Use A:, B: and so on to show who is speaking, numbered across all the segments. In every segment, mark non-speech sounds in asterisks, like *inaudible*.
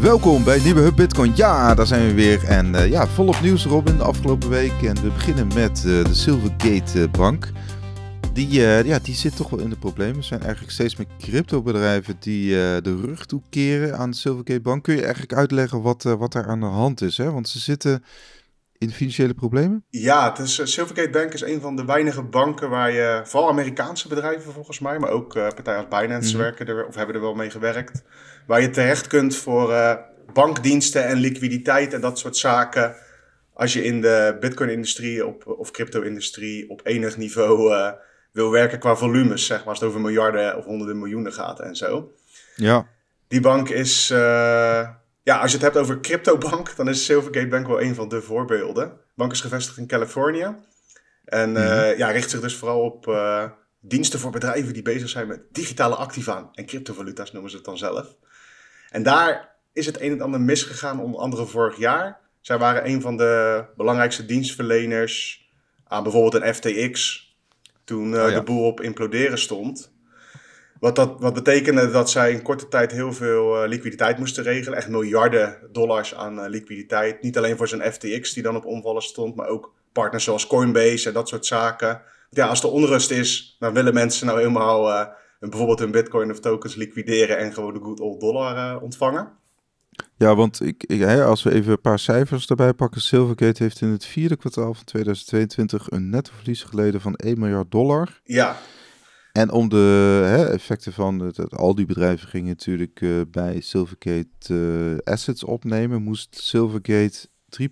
A: Welkom bij Nieuwe Hub Bitcoin. Ja, daar zijn we weer. En eh, ja, volop nieuws Robin de afgelopen week. En we beginnen met eh, de Silvergate eh, Bank. Die, ja, die zit toch wel in de problemen. Er zijn eigenlijk steeds meer cryptobedrijven die de rug toekeren aan de Silvergate Bank. Kun je eigenlijk uitleggen wat, wat daar aan de hand is? Hè? Want ze zitten in financiële problemen?
B: Ja, het is, Silvergate Bank is een van de weinige banken waar je, vooral Amerikaanse bedrijven volgens mij, maar ook partijen als Binance mhm. werken er, of hebben er wel mee gewerkt waar je terecht kunt voor eh, bankdiensten en liquiditeit en dat soort zaken. Als je in de Bitcoin-industrie of crypto-industrie op enig niveau eh, wil werken qua volumes, zeg maar, als het over miljarden of honderden miljoenen gaat en zo. Ja. Die bank is, eh, ja, als je het hebt over cryptobank, dan is Silvergate Bank wel een van de voorbeelden. De bank is gevestigd in Californië en mhm. ja, richt zich dus vooral op diensten voor bedrijven die bezig zijn met digitale activa en cryptovaluta's noemen ze het dan zelf. En daar is het een en ander misgegaan, onder andere vorig jaar. Zij waren een van de belangrijkste dienstverleners aan bijvoorbeeld een FTX, toen eh, oh de boel op imploderen stond. Wat, dat, wat betekende dat zij in korte tijd heel veel eh, liquiditeit moesten regelen. Echt miljarden dollars aan eh, liquiditeit. Niet alleen voor zijn FTX die dan op omvallen stond, maar ook partners zoals Coinbase en dat soort zaken. ja, als er onrust is, dan willen mensen nou helemaal bijvoorbeeld hun bitcoin of tokens liquideren en gewoon de good old dollar eh, ontvangen?
A: Ja, want ik, ik, als we even een paar cijfers erbij pakken. Silvergate heeft in het vierde kwartaal van 2022 een nettoverlies geleden van 1 miljard dollar. Ja. En om de hè, effecten van het, al die bedrijven gingen natuurlijk eh, bij Silvergate eh, assets opnemen, moest Silvergate 3,6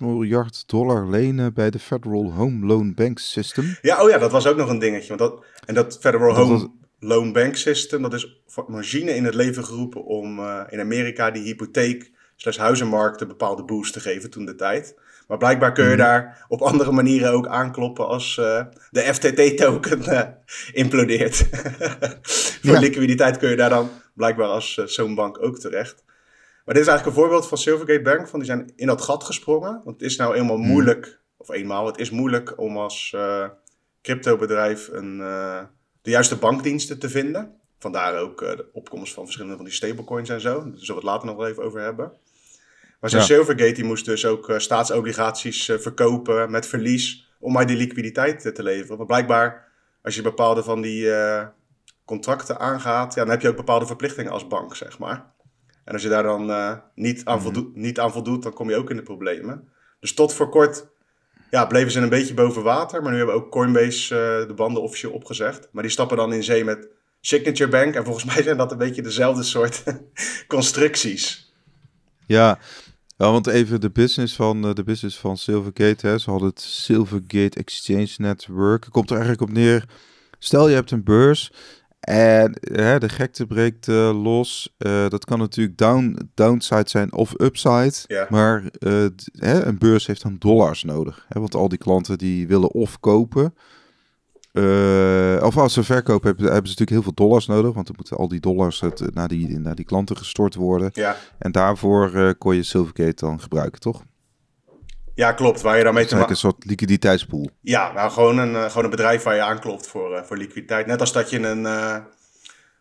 A: miljard dollar lenen bij de Federal Home Loan Bank System.
B: Ja, oh ja, dat was ook nog een dingetje. Want dat, en dat Federal Home loan bank system. Dat is een machine in het leven geroepen om eh, in Amerika die hypotheek slash huizenmarkt een bepaalde boost te geven toen de tijd. Maar blijkbaar kun je mhm. daar op andere manieren ook aankloppen als eh, de FTT-token eh, implodeert. *laughs* Voor liquiditeit kun je daar dan blijkbaar als zo'n bank ook terecht. Maar dit is eigenlijk een voorbeeld van Silvergate Bank, van die zijn in dat gat gesprongen. Want het is nou eenmaal mhm. moeilijk, of eenmaal, het is moeilijk om als cryptobedrijf een de juiste bankdiensten te vinden. Vandaar ook eh, de opkomst van verschillende van die stablecoins en zo. Daar zullen we het later nog wel even over hebben. Maar zijn Silvergate die moest dus ook eh, staatsobligaties eh, verkopen met verlies om maar die liquiditeit te leveren. Maar blijkbaar, als je bepaalde van die contracten aangaat, ja, dan heb je ook bepaalde verplichtingen als bank, zeg maar. En als je daar dan niet, aan mhm. niet aan voldoet, dan kom je ook in de problemen. Dus tot voor kort ja, bleven ze een beetje boven water. Maar nu hebben ook Coinbase eh, de banden officieel opgezegd. Maar die stappen dan in zee met Signature Bank. En volgens *laughs* mij zijn dat een beetje dezelfde soort *laughs* constructies.
A: Ja, ja, want even de business van, eh, de business van Silvergate. Hè, ze hadden het Silvergate Exchange Network. Komt er eigenlijk op neer. Stel je hebt een beurs en hè, de gekte breekt eh, los. Eh, dat kan natuurlijk down, downside zijn of upside. Maar eh, hè, een beurs heeft dan dollars nodig. Hè, want al die klanten die willen of kopen. of als ze verkopen, hebben, hebben, ze natuurlijk heel veel dollars nodig. Want dan moeten al die dollars het, naar, die, naar die klanten gestort worden. Ja. En daarvoor kon je Silvergate dan gebruiken, toch?
B: Ja, klopt. Waar je daarmee te maken... Een
A: soort liquiditeitspool.
B: Ja, nou, gewoon, een, eh, gewoon een bedrijf waar je aanklopt voor, eh, voor liquiditeit. Net als dat je een... Eh,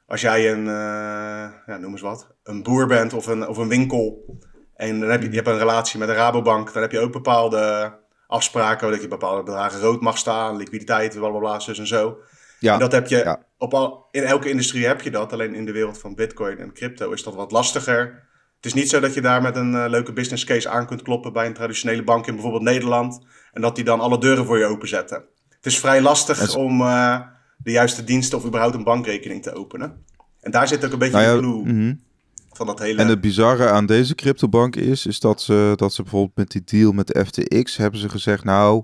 B: als jij een... ja, noem eens wat. Een boer bent of een, of een winkel. En dan heb je, je hebt een relatie met een Rabobank. Dan heb je ook bepaalde afspraken. Dat je bepaalde bedragen rood mag staan. Liquiditeit, blablabla, zus en zo. Ja, en dat heb je... Op al, in elke industrie heb je dat. Alleen in de wereld van bitcoin en crypto is dat wat lastiger het is niet zo dat je daar met een eh, leuke business case aan kunt kloppen bij een traditionele bank in bijvoorbeeld Nederland. En dat die dan alle deuren voor je openzetten. Het is vrij lastig om eh, de juiste diensten of überhaupt een bankrekening te openen. En daar zit ook een beetje nou de clue mhm.
A: van dat hele... En het bizarre aan deze cryptobank is, is dat ze, dat ze bijvoorbeeld met die deal met de FTX hebben ze gezegd... nou,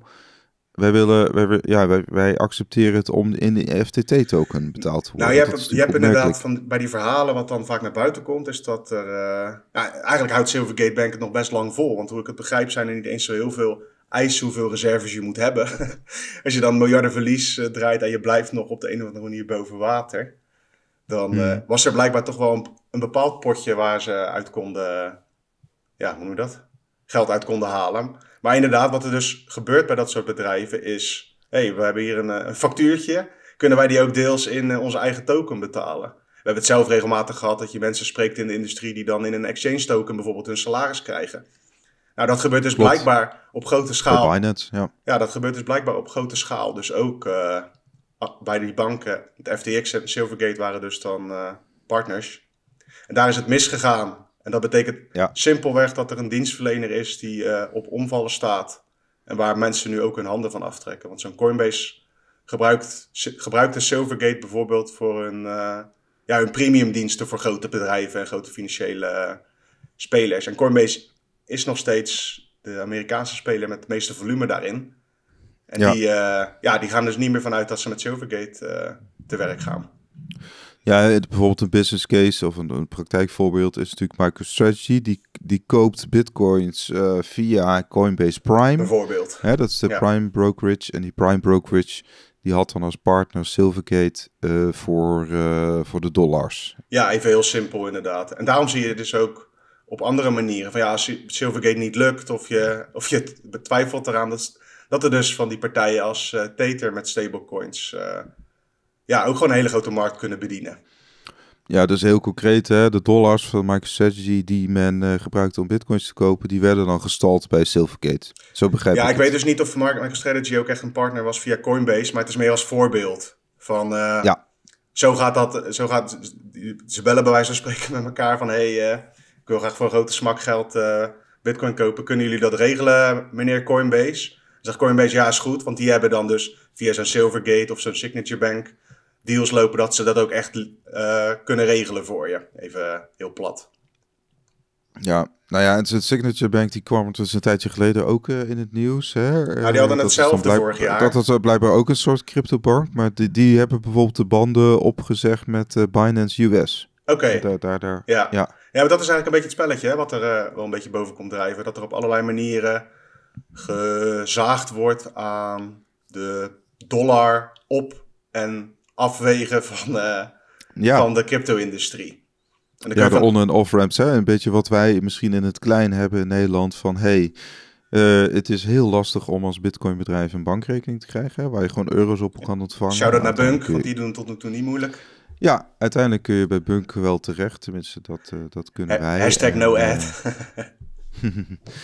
A: wij, willen, wij, ja, wij, wij, accepteren het om in de FTT-token betaald te nou, worden. Nou, je hebt, je hebt inderdaad
B: van, bij die verhalen wat dan vaak naar buiten komt, is dat er... Eh, ja, eigenlijk houdt Silvergate Bank het nog best lang vol. Want hoe ik het begrijp zijn er niet eens zo heel veel eisen hoeveel reserves je moet hebben. *laughs* Als je dan miljarden verlies eh, draait en je blijft nog op de een of andere manier boven water... dan hmm. eh, was er blijkbaar toch wel een, bepaald potje waar ze uit konden... Ja, hoe noem je dat? Geld uit konden halen. Maar inderdaad, wat er dus gebeurt bij dat soort bedrijven is... hey, we hebben hier een, eh, factuurtje. Kunnen wij die ook deels in eh, onze eigen token betalen? We hebben het zelf regelmatig gehad dat je mensen spreekt in de industrie die dan in een exchange token bijvoorbeeld hun salaris krijgen. Nou, dat gebeurt dus blijkbaar op grote schaal. ja. ja. dat gebeurt dus blijkbaar op grote schaal. Dus ook eh, bij die banken, het FTX en Silvergate waren dus dan partners. En daar is het misgegaan en dat betekent ja. simpelweg dat er een dienstverlener is die eh, op omvallen staat. En waar mensen nu ook hun handen van aftrekken. Want zo'n Coinbase gebruikt, de Silvergate bijvoorbeeld voor hun, uh, ja, hun premium diensten voor grote bedrijven en grote financiële eh, spelers. En Coinbase is nog steeds de Amerikaanse speler met het meeste volume daarin. En Die, ja, die gaan dus niet meer vanuit dat ze met Silvergate te werk
A: gaan. Ja, bijvoorbeeld een business case of een, praktijkvoorbeeld is natuurlijk MicroStrategy. Die, die koopt bitcoins eh, via Coinbase Prime. Bijvoorbeeld. Hè, dat is de Prime Brokerage. En die Prime Brokerage die had dan als partner Silvergate eh, voor, eh, voor de dollars.
B: Ja, even heel simpel inderdaad. En daarom zie je dus ook op andere manieren. Van ja, als Silvergate niet lukt of je, of je betwijfelt eraan... dat, dat er dus van die partijen als Tether met stablecoins ja, ook gewoon een hele grote markt kunnen bedienen.
A: Ja, dus heel concreet, hè, de dollars van MicroStrategy die men uh, gebruikte om bitcoins te kopen, die werden dan gestald bij Silvergate. Zo begrijp ja, ik. Ja, ik weet dus niet
B: of MicroStrategy ook echt een partner was via Coinbase, maar het is meer als voorbeeld van... Eh, ja. Zo gaat dat, zo gaat, ze bellen bij wijze van spreken met elkaar van, hé, hey, eh, ik wil graag voor een grote smak geld bitcoin kopen, kunnen jullie dat regelen, meneer Coinbase? zegt Coinbase, ja, is goed, want die hebben dan dus via zo'n Silvergate of zo'n Signature Bank deals lopen dat ze dat ook echt eh, kunnen regelen voor je. Even heel plat.
A: Ja, nou ja, het Signature Bank die kwam het dus een tijdje geleden ook eh, in het nieuws. Hè? Nou, die eh, hadden hetzelfde vorig jaar. Dat was blijkbaar ook een soort cryptobank, maar die, die hebben bijvoorbeeld de banden opgezegd met Binance US. Oké. Daar, daar, ja. ja.
B: Ja, maar dat is eigenlijk een beetje het spelletje hè, wat er wel een beetje boven komt drijven. Dat er op allerlei manieren gezaagd wordt aan de dollar op en afwegen van, eh, ja. van de crypto-industrie. Ja, de on-
A: en off-ramps. Een beetje wat wij misschien in het klein hebben in Nederland. Van hey, eh, het is heel lastig om als bitcoinbedrijf een bankrekening te krijgen. waar je gewoon euro's op kan ontvangen. Zou dat naar Bunk, want die
B: doen tot nu toe niet moeilijk.
A: Ja, uiteindelijk kun je bij Bunk wel terecht. Tenminste, dat, eh, dat kunnen wij. Hashtag no ad.
B: *laughs*
A: *laughs*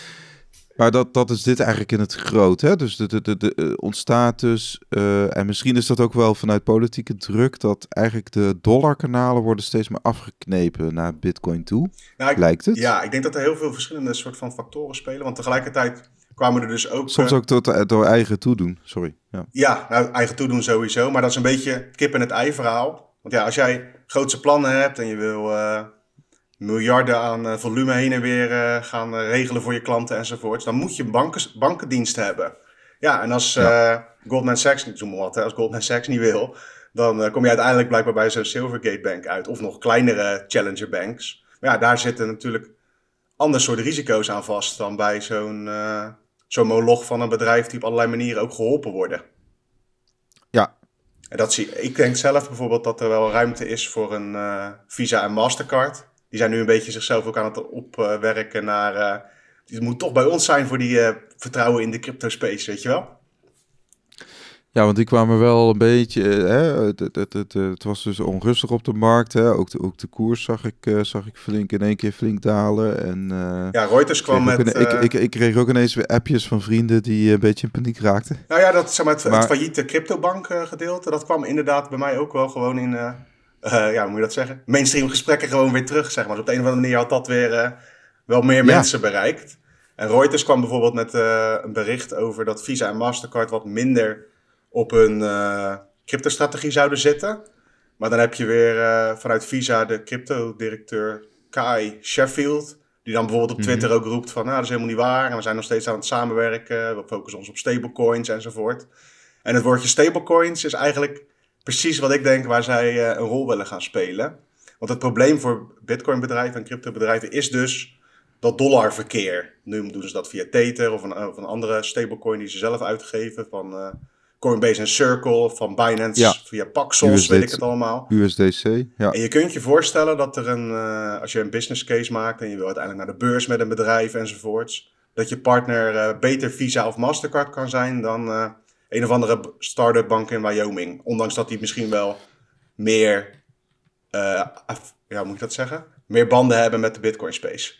A: Maar dat, dat is dit eigenlijk in het groot. Hè? Dus de, de, de, de eh, ontstaat dus, eh, en misschien is dat ook wel vanuit politieke druk, dat eigenlijk de dollarkanalen worden steeds meer afgeknepen naar Bitcoin toe. Nou, lijkt het? Ja,
B: ik denk dat er heel veel verschillende soort van factoren spelen. Want tegelijkertijd kwamen er dus ook. Soms eh, ook
A: door, door eigen toedoen, sorry. Ja,
B: ja nou, eigen toedoen sowieso. Maar dat is een beetje kip en het ei verhaal. Want ja, als jij grootse plannen hebt en je wil miljarden aan eh, volume heen en weer eh, gaan eh, regelen voor je klanten enzovoorts. Dan moet je banken, bankendiensten hebben. Ja, en als Goldman Sachs, niet noem maar wat, hè, als Goldman Sachs niet wil, dan kom je uiteindelijk blijkbaar bij zo'n Silvergate Bank uit. Of nog kleinere challenger banks. Maar ja, daar zitten natuurlijk ander soort risico's aan vast dan bij zo'n uh, zo'n van een bedrijf die op allerlei manieren ook geholpen worden. Ja. En dat zie ik. denk zelf bijvoorbeeld dat er wel ruimte is voor een Visa en Mastercard die zijn nu een beetje zichzelf ook aan het opwerken naar... het eh, moet toch bij ons zijn voor die eh, vertrouwen in de crypto space, weet je wel?
A: Ja, want die kwamen wel een beetje. Eh, hè, het, het, het, het, was dus onrustig op de markt. Hè. Ook, de, ook de koers zag ik, zag ik flink in één keer flink dalen. En, ja, Reuters kwam met. ik, ik, ik, kreeg ook ineens weer appjes van vrienden die een beetje in paniek raakten.
B: Nou ja, dat zeg maar, het, failliete cryptobank gedeelte, dat kwam inderdaad bij mij ook wel gewoon in. Eh, ja, hoe moet je dat zeggen? Mainstream gesprekken gewoon weer terug, zeg maar. op de een of andere manier had dat weer eh, wel meer mensen bereikt. En Reuters kwam bijvoorbeeld met eh, een bericht over dat Visa en Mastercard wat minder op hun cryptostrategie zouden zitten. Maar dan heb je weer vanuit Visa de crypto-directeur Kai Sheffield. Die dan bijvoorbeeld op mhm. Twitter ook roept van, nou, dat is helemaal niet waar. En we zijn nog steeds aan het samenwerken. We focussen ons op stablecoins enzovoort. En het woordje stablecoins is eigenlijk precies wat ik denk waar zij eh, een rol willen gaan spelen. Want het probleem voor Bitcoin-bedrijven en crypto-bedrijven is dus dat dollarverkeer. Nu doen ze dat via Tether of een, andere stablecoin die ze zelf uitgeven van eh, Coinbase en Circle, van Binance, via Paxos, USDC, weet ik het allemaal.
A: USDC, ja. En je
B: kunt je voorstellen dat er een, eh, als je een business case maakt en je wil uiteindelijk naar de beurs met een bedrijf enzovoorts, dat je partner beter Visa of Mastercard kan zijn dan een of andere start-up bank in Wyoming. Ondanks dat die misschien wel meer, eh, ja, moet ik dat zeggen? Meer banden hebben met de Bitcoin space.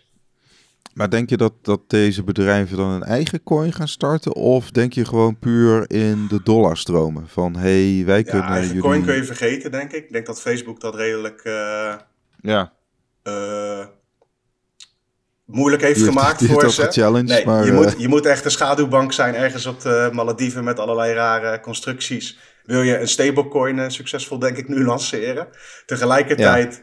A: Maar denk je dat, dat deze bedrijven dan een eigen coin gaan starten? Of denk je gewoon puur in de dollar stromen? Van hey, wij kunnen. Eigen jullie... coin kun je
B: vergeten, denk ik. Ik denk dat Facebook dat redelijk. Eh,
A: ja. Eh,
B: moeilijk heeft gemaakt voor ze. Challenge, nee, maar, je, eh, moet, je moet echt een schaduwbank zijn ergens op de Malediven met allerlei rare constructies. Wil je een stablecoin eh, succesvol, denk ik, nu *laughs* lanceren? Tegelijkertijd.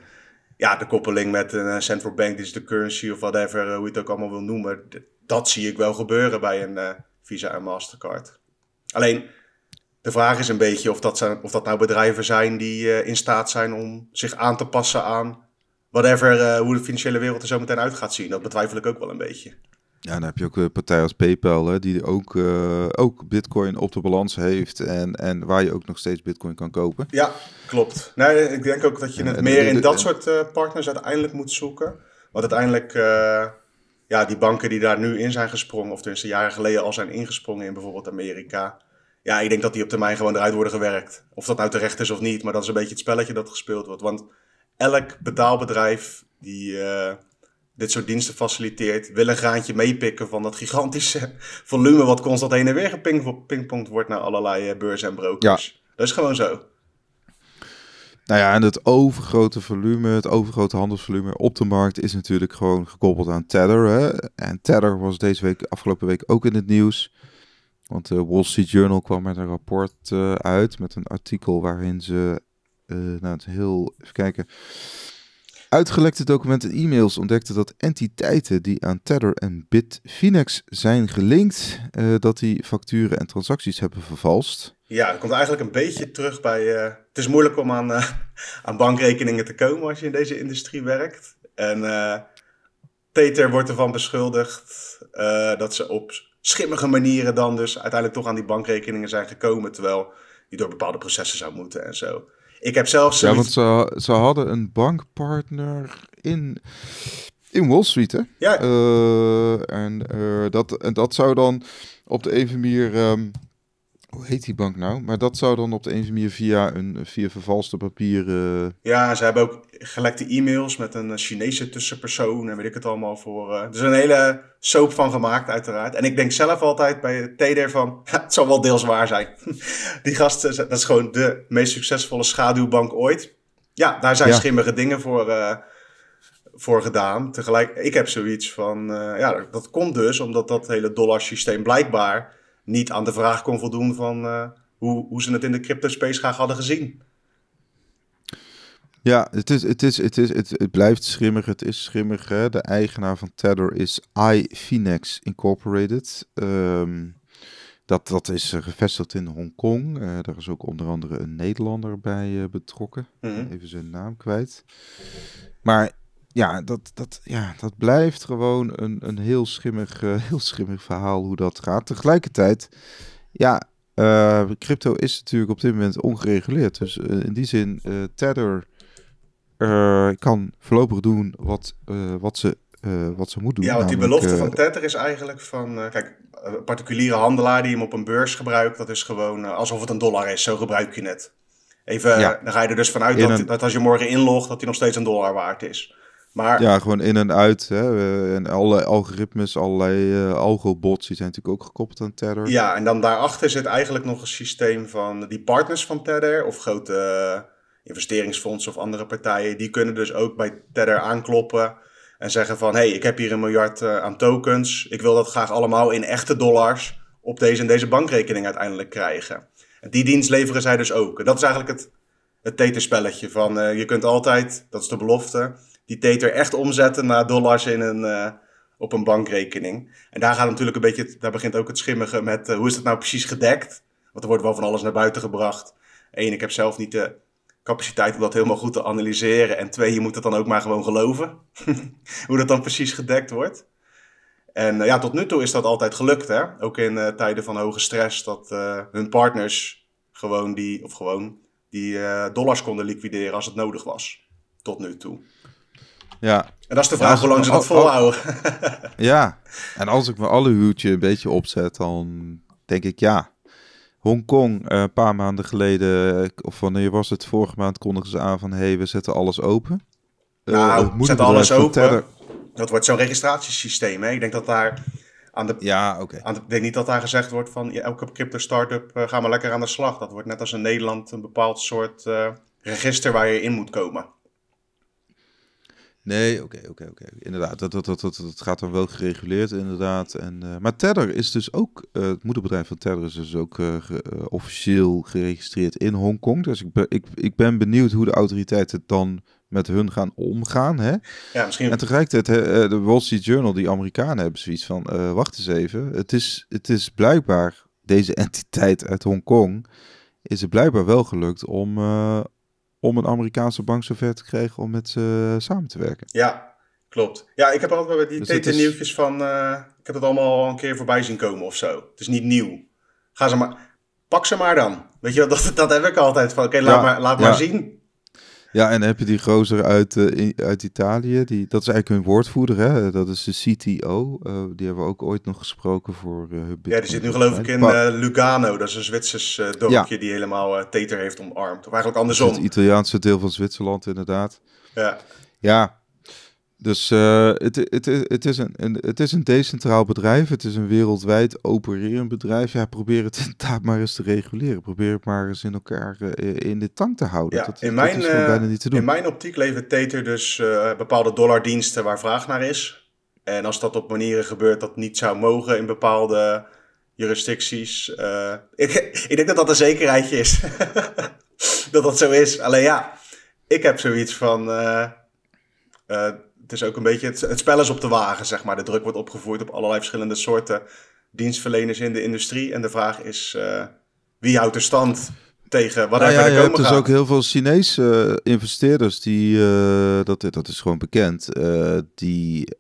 B: Ja de koppeling met een eh, central bank digital currency of whatever, hoe je het ook allemaal wil noemen. Dat zie ik wel gebeuren bij een Visa en Mastercard. Alleen, de vraag is een beetje of dat, zijn, of dat nou bedrijven zijn die in staat zijn om zich aan te passen aan whatever, eh, hoe de financiële wereld er zo meteen uit gaat zien. Dat betwijfel ik ook wel een beetje.
A: Ja, dan heb je ook een eh, partij als PayPal, hè, die ook, eh, ook Bitcoin op de balans heeft en, en waar je ook nog steeds Bitcoin kan kopen.
B: Ja, klopt. Nee, ik denk ook dat je het meer in dat soort partners uiteindelijk moet zoeken. Want uiteindelijk, ja, die banken die daar nu in zijn gesprongen, of tenminste jaren geleden al zijn ingesprongen in bijvoorbeeld Amerika. Ja, ik denk dat die op termijn gewoon eruit worden gewerkt. Of dat nou terecht is of niet, maar dat is een beetje het spelletje dat gespeeld wordt. Want elk betaalbedrijf die eh, dit soort diensten faciliteert, wil een graantje meepikken van dat gigantische *laughs* volume wat constant heen en weer gepingpongd wordt naar allerlei eh, beurzen en brokers. Ja. Dat is gewoon zo.
A: Nou ja, en het overgrote volume, het overgrote handelsvolume op de markt is natuurlijk gewoon gekoppeld aan Tether. Hè? En Tether was deze week, afgelopen week ook in het nieuws. Want de eh, Wall Street Journal kwam met een rapport uit met een artikel waarin ze eh, nou, het heel, even kijken. Uitgelekte documenten en e-mails ontdekten dat entiteiten die aan Tether en Bitfinex zijn gelinkt, eh, dat die facturen en transacties hebben vervalst.
B: Ja, dat komt eigenlijk een beetje terug bij. Eh, het is moeilijk om aan, aan bankrekeningen te komen als je in deze industrie werkt. En Tether wordt ervan beschuldigd dat ze op schimmige manieren dan dus uiteindelijk toch aan die bankrekeningen zijn gekomen, terwijl die door bepaalde processen zou moeten en zo. Ik heb zelfs. Ja, want
A: ze, ze hadden een bankpartner in, in Wall Street, hè? Ja. Eh, en, eh, dat, en dat zou dan op de even manier. Um, hoe heet die bank nou? Maar dat zou dan op de een of manier via, een, via vervalste papieren...
B: Ja, ze hebben ook gelekte e-mails met een eh, Chinese tussenpersoon en weet ik het allemaal voor. dus er is een hele soap van gemaakt uiteraard. En ik denk zelf altijd bij het TDR van, *laughs* het zal wel deels waar zijn. *laughs* die gasten eh, dat is gewoon de meest succesvolle schaduwbank ooit. Ja, daar zijn schimmige dingen voor... voor gedaan. Tegelijk, ik heb zoiets van, ja, dat komt dus omdat dat hele dollarsysteem blijkbaar niet aan de vraag kon voldoen van eh, hoe, hoe ze het in de cryptospace graag hadden gezien.
A: Ja, het, is, het, is, het, is, het, het blijft schimmig. Het is schimmig. Hè? De eigenaar van Tether is iFinex Incorporated. Ehm, dat, dat is gevestigd in Hongkong. Uh, daar is ook onder andere een Nederlander bij eh, betrokken. Mhm. Even zijn naam kwijt. Maar ja, dat, dat, ja, dat blijft gewoon een, een heel, schimmig, eh, *laughs* heel schimmig verhaal hoe dat gaat. Tegelijkertijd, ja, eh, crypto is natuurlijk op dit moment ongereguleerd. Dus eh, in die zin, Tether kan voorlopig doen wat, wat, ze, wat ze moet doen. Ja, want die belofte van
B: Tether is eigenlijk van, kijk, een particuliere handelaar die hem op een beurs gebruikt, dat is gewoon alsof het een dollar is. Zo gebruik je net Even, ja. dan ga je er dus vanuit dat, dat als je morgen inlogt, dat hij nog steeds een dollar waard is. Maar... Ja,
A: gewoon in en uit. Hè? En alle algoritmes, allerlei uh, die zijn natuurlijk ook gekoppeld aan Tether. Ja, en dan
B: daarachter zit eigenlijk nog een systeem van die partners van Tether of grote eh, investeringsfondsen of andere partijen. Die kunnen dus ook bij Tether aankloppen en zeggen van... hé, hey, ik heb hier een miljard eh, aan tokens. Ik wil dat graag allemaal in echte dollars op deze en deze bankrekening uiteindelijk krijgen. En die dienst leveren zij dus ook. En dat is eigenlijk het, het spelletje van je kunt altijd, dat is de belofte die e er echt omzetten naar dollars in een, eh, op een bankrekening. En daar gaat natuurlijk een beetje, daar begint ook het schimmige met eh, hoe is dat nou precies gedekt? Want er wordt wel van alles naar buiten gebracht. Eén, ik heb zelf niet de capaciteit om dat helemaal goed te analyseren. En twee, je moet het dan ook maar gewoon geloven. *laughs* hoe dat dan precies gedekt wordt. En eh, ja, tot nu toe is dat altijd gelukt. Hè? Ook in tijden van hoge stress, dat hun partners gewoon die, of gewoon die dollars konden liquideren als het nodig was. Tot nu toe.
A: Ja. En dat is de vraag hoe lang ze dat volhouden. ja, en als ik mijn huwtje een beetje opzet, dan denk ik ja. Hongkong, eh, een paar maanden geleden, eh, of wanneer was het? Vorige maand kondigden ze aan van, hey, we zetten alles open. Eh, nou, uh, zetten alles open.
B: Dat wordt zo'n registratiesysteem, hè? Ik denk dat daar aan de... Ja, oké. Ik denk niet dat daar gezegd wordt van, elke crypto-startup, up ga maar lekker aan de slag. Dat wordt net als in Nederland een bepaald soort register waar je in moet komen.
A: Nee, oké, oké, oké. Inderdaad, dat, dat, dat, dat, gaat dan wel gereguleerd, inderdaad. En, eh, maar Tether is dus ook, eh, het moederbedrijf van Tether is dus ook eh, officieel geregistreerd in Hongkong. Dus ik, ik, ik ben benieuwd hoe de autoriteiten het dan met hun gaan omgaan. Hè? Ja, misschien... En tegelijkertijd, de Wall Street Journal, die Amerikanen hebben zoiets van, wacht eens even, het is, het is blijkbaar, deze *laughs* entiteit uit Hongkong, is het blijkbaar wel gelukt om, om een Amerikaanse bank zover te krijgen om met ze samen te werken.
B: Ja, klopt. Ja, ik heb altijd bij die dus TT-nieuwtjes van... Eh, ik heb het allemaal al een keer voorbij zien komen of zo. Het is niet nieuw. Ga ze maar... Pak ze maar dan. Weet je, dat, dat heb ik altijd van. Oké, laat, maar, laat maar zien.
A: Ja, en heb je die gozer uit, eh, uit Italië, die, dat is eigenlijk hun woordvoerder, hè? dat is de CTO. Eh, die hebben we ook ooit nog gesproken voor uh, Ja, die zit nu geloof ik in
B: Lugano, dat is een Zwitsers dorpje die helemaal Teter heeft omarmd. Of eigenlijk andersom. Het
A: Italiaanse deel van Zwitserland, inderdaad. Ja. Ja, dus eh, het, het, het, is een, het is een decentraal bedrijf. Het is een wereldwijd opererend bedrijf. Ja, probeer het inderdaad *laughs* maar eens te reguleren. Probeer het maar eens in elkaar eh, in de tank te houden. dat, in mijn, dat is eh, bijna niet te doen. In mijn
B: optiek levert Tether dus uh, bepaalde dollardiensten waar vraag naar is. En als dat op manieren gebeurt dat niet zou mogen in bepaalde jurisdicties. *laughs* Ik, ik, denk dat dat een zekerheidje is. *laughs* dat dat zo is. Alleen ja, ik heb zoiets van het is ook een beetje het, het spel is op de wagen, zeg maar. De druk wordt opgevoerd op allerlei verschillende soorten dienstverleners in de industrie. En de vraag is, eh, wie houdt er stand tegen wat nou ja, er komen Je hebt dus ook
A: heel veel Chinese eh, investeerders die, uh, dat, dat is gewoon bekend, die,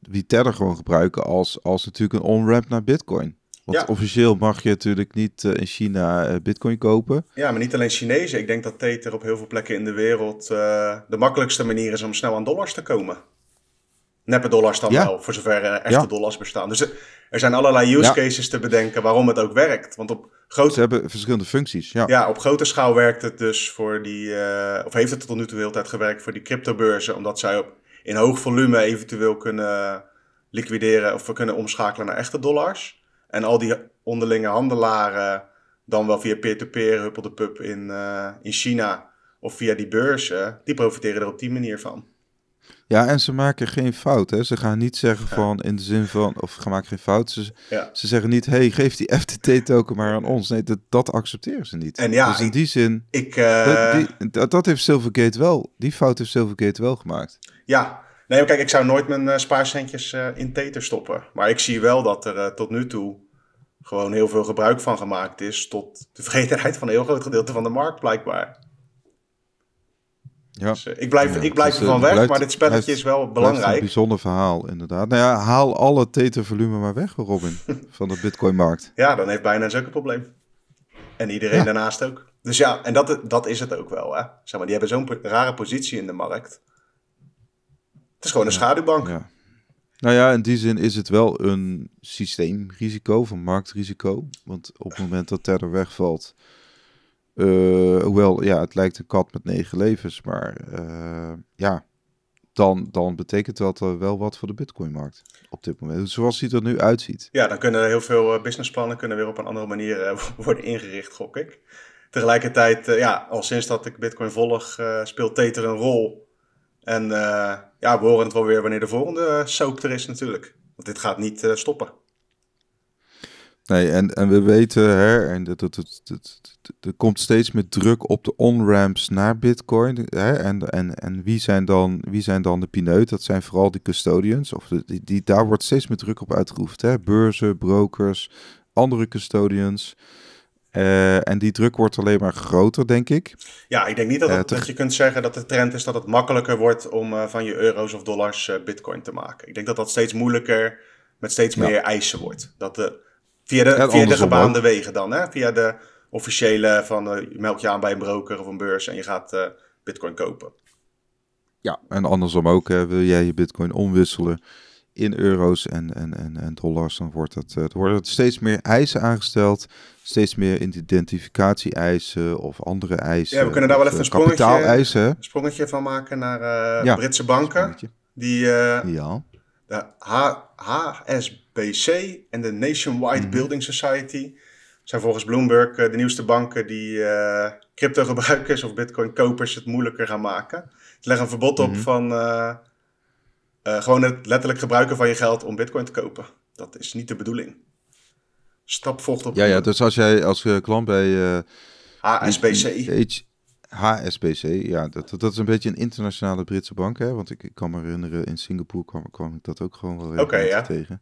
A: die gewoon gebruiken als, als natuurlijk een onramp naar bitcoin. Want ja. officieel mag je natuurlijk niet eh, in China eh, bitcoin kopen.
B: Ja, maar niet alleen Chinezen. Ik denk dat Tether op heel veel plekken in de wereld eh, de makkelijkste manier is om snel aan dollars te komen. Neppe dollars dan wel, voor zover echte dollars bestaan. Dus er zijn allerlei use cases te bedenken waarom het ook werkt. Want op
A: grote... Ze hebben verschillende functies, ja. Ja,
B: op grote schaal werkt het dus voor die... of heeft het tot nu toe de hele tijd gewerkt voor die cryptobeurzen. Omdat zij op, in hoog volume eventueel kunnen liquideren of we kunnen omschakelen naar echte dollars. En al die onderlinge handelaren, dan wel via peer-to-peer, huppelde in, uh, in China of via die beurzen, die profiteren er op die manier van.
A: Ja, en ze maken geen fout. Hè? Ze gaan niet zeggen van in de zin van, of ze maken geen fout. Ze, ze zeggen niet, hey, geef die *laughs* FTT-token maar aan ons. Nee, dat, dat, accepteren ze niet. En ja, dus in die zin, ik, dat, die, eh, dat, heeft Silvergate wel, die fout heeft Silvergate wel gemaakt.
B: Ja, nee, kijk, ik zou nooit mijn eh, spaarcentjes uh, in Tether stoppen. Maar ik zie wel dat er tot nu toe gewoon heel veel gebruik van gemaakt is. Tot tevredenheid van een heel groot gedeelte van de markt, blijkbaar.
A: Ja. Dus, eh, ik blijf, ja, ik blijf dus, ervan eh, weg, maar dit spelletje is wel belangrijk. een bijzonder verhaal, inderdaad. Nou ja, haal alle tetervolume maar weg, Robin, *laughs* van de Bitcoin-markt.
B: Ja, dan heeft bijna ook een probleem. En iedereen daarnaast ook. Dus ja, en dat, dat is het ook wel. Hè? Zeg maar, die hebben zo'n rare positie in de markt. Het is gewoon een schaduwbank. Ja.
A: Nou ja, in die zin is het wel een systeemrisico, van marktrisico. Want op het moment dat Tether wegvalt, eh, hoewel ja, het lijkt een kat met negen levens, maar eh, ja, dan, dan betekent dat wel wat voor de Bitcoin-markt op dit moment. Zoals het er nu uitziet.
B: Ja, dan kunnen heel veel eh, businessplannen kunnen weer op een andere manier *laughs* worden ingericht, gok ik. Tegelijkertijd, ja, al sinds dat ik bitcoin volg, speelt Tether een rol en eh, ja, we horen het wel weer wanneer de volgende eh, soap er is natuurlijk. Want dit gaat niet eh, stoppen.
A: Nee, en, en we weten, hè, en dat, dat, dat, er komt steeds meer druk op de on-ramps naar Bitcoin. Hè, en en, en wie, zijn dan, wie zijn dan de pineut? Dat zijn vooral de custodians. Of de, die, die, daar wordt steeds meer druk op uitgeoefend. Hè? Beurzen, brokers, andere custodians. Eh, en die druk wordt alleen maar groter, denk ik. Ja, ik denk niet dat, eh, dat je
B: kunt zeggen dat de trend is dat het makkelijker wordt om eh, van je euro's of dollars bitcoin te maken. Ik denk dat dat steeds moeilijker met steeds meer eisen wordt. Dat de, via de, via de gebaande wegen dan, hè? via de officiële van melk je aan bij een broker of een beurs en je gaat bitcoin kopen.
A: Ja, en andersom ook, hè? wil jij je bitcoin omwisselen? in euro's en, en, en, en dollars, dan wordt het, het eh, worden steeds meer eisen aangesteld. Steeds meer identificatie-eisen of andere eisen. Ja, we kunnen daar wel eh, even een sprongetje,
B: sprongetje van maken naar eh, ja, Britse banken. Die ja. de HSBC en de Nationwide mhm. Building Society zijn volgens Bloomberg de nieuwste banken die uh, crypto-gebruikers of bitcoin-kopers het moeilijker gaan maken. Ze leggen een verbod op mhm. van eh, gewoon het letterlijk gebruiken van je geld om bitcoin te kopen. Dat is niet de bedoeling. Stap volgt op. Ja, ja dus
A: als jij als eh, klant bij... HSBC. Eh, H HSBC, ja, dat, dat is een beetje een internationale Britse bank, hè? Want ik, ik kan me herinneren, in Singapore kwam, ik dat ook gewoon wel okay, ja. tegen.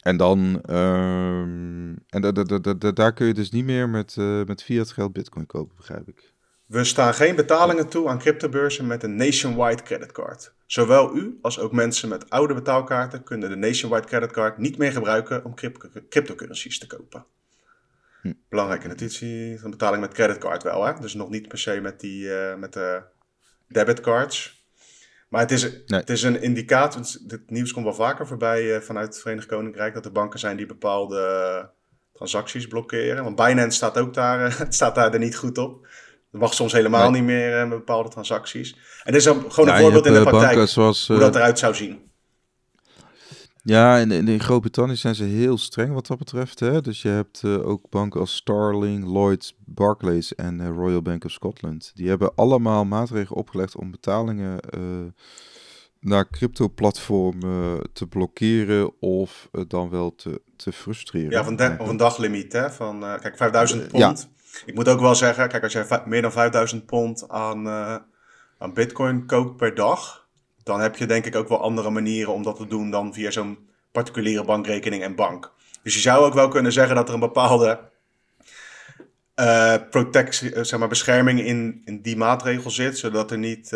A: En dan, um, en da, da, da, daar kun je dus niet meer met, met fiat geld bitcoin kopen, begrijp ik. We staan
B: geen betalingen toe aan cryptobeurzen met een Nationwide creditcard. Zowel u als ook mensen met oude betaalkaarten kunnen de Nationwide creditcard niet meer gebruiken om cryptocurrencies te kopen. Hm. Belangrijke notitie, een betaling met creditcard wel, hè? dus nog niet per se met, die, uh, met de debitcards. Maar het is, het is een indicator, dit nieuws komt wel vaker voorbij eh, vanuit het Verenigd Koninkrijk, dat er banken zijn die bepaalde transacties blokkeren. Want Binance staat ook daar, eh, *laughs* staat daar er niet goed op. Dat mag soms helemaal niet meer uh, met bepaalde transacties. En dit is dan gewoon een voorbeeld in de eh, praktijk zoals, hoe dat eh, eruit zou zien.
A: Ja, in, in, Groot-Brittannië zijn ze heel streng wat dat betreft. Hè? Dus je hebt ook banken als Starling, Lloyds, Barclays en Royal Bank of Scotland. Die hebben allemaal maatregelen opgelegd om betalingen naar crypto-platformen te blokkeren of dan wel te, te frustreren. Ja, van de, of een
B: daglimiet hè? van kijk, 5000 pond. Ja. Ik moet ook wel zeggen, kijk, als jij meer dan 5000 pond aan, eh, aan bitcoin koopt per dag, dan heb je denk ik ook wel andere manieren om dat te doen dan via zo'n particuliere bankrekening en bank. Dus je zou ook wel kunnen zeggen dat er een bepaalde eh, eh, zeg maar bescherming in, die maatregel zit, zodat er niet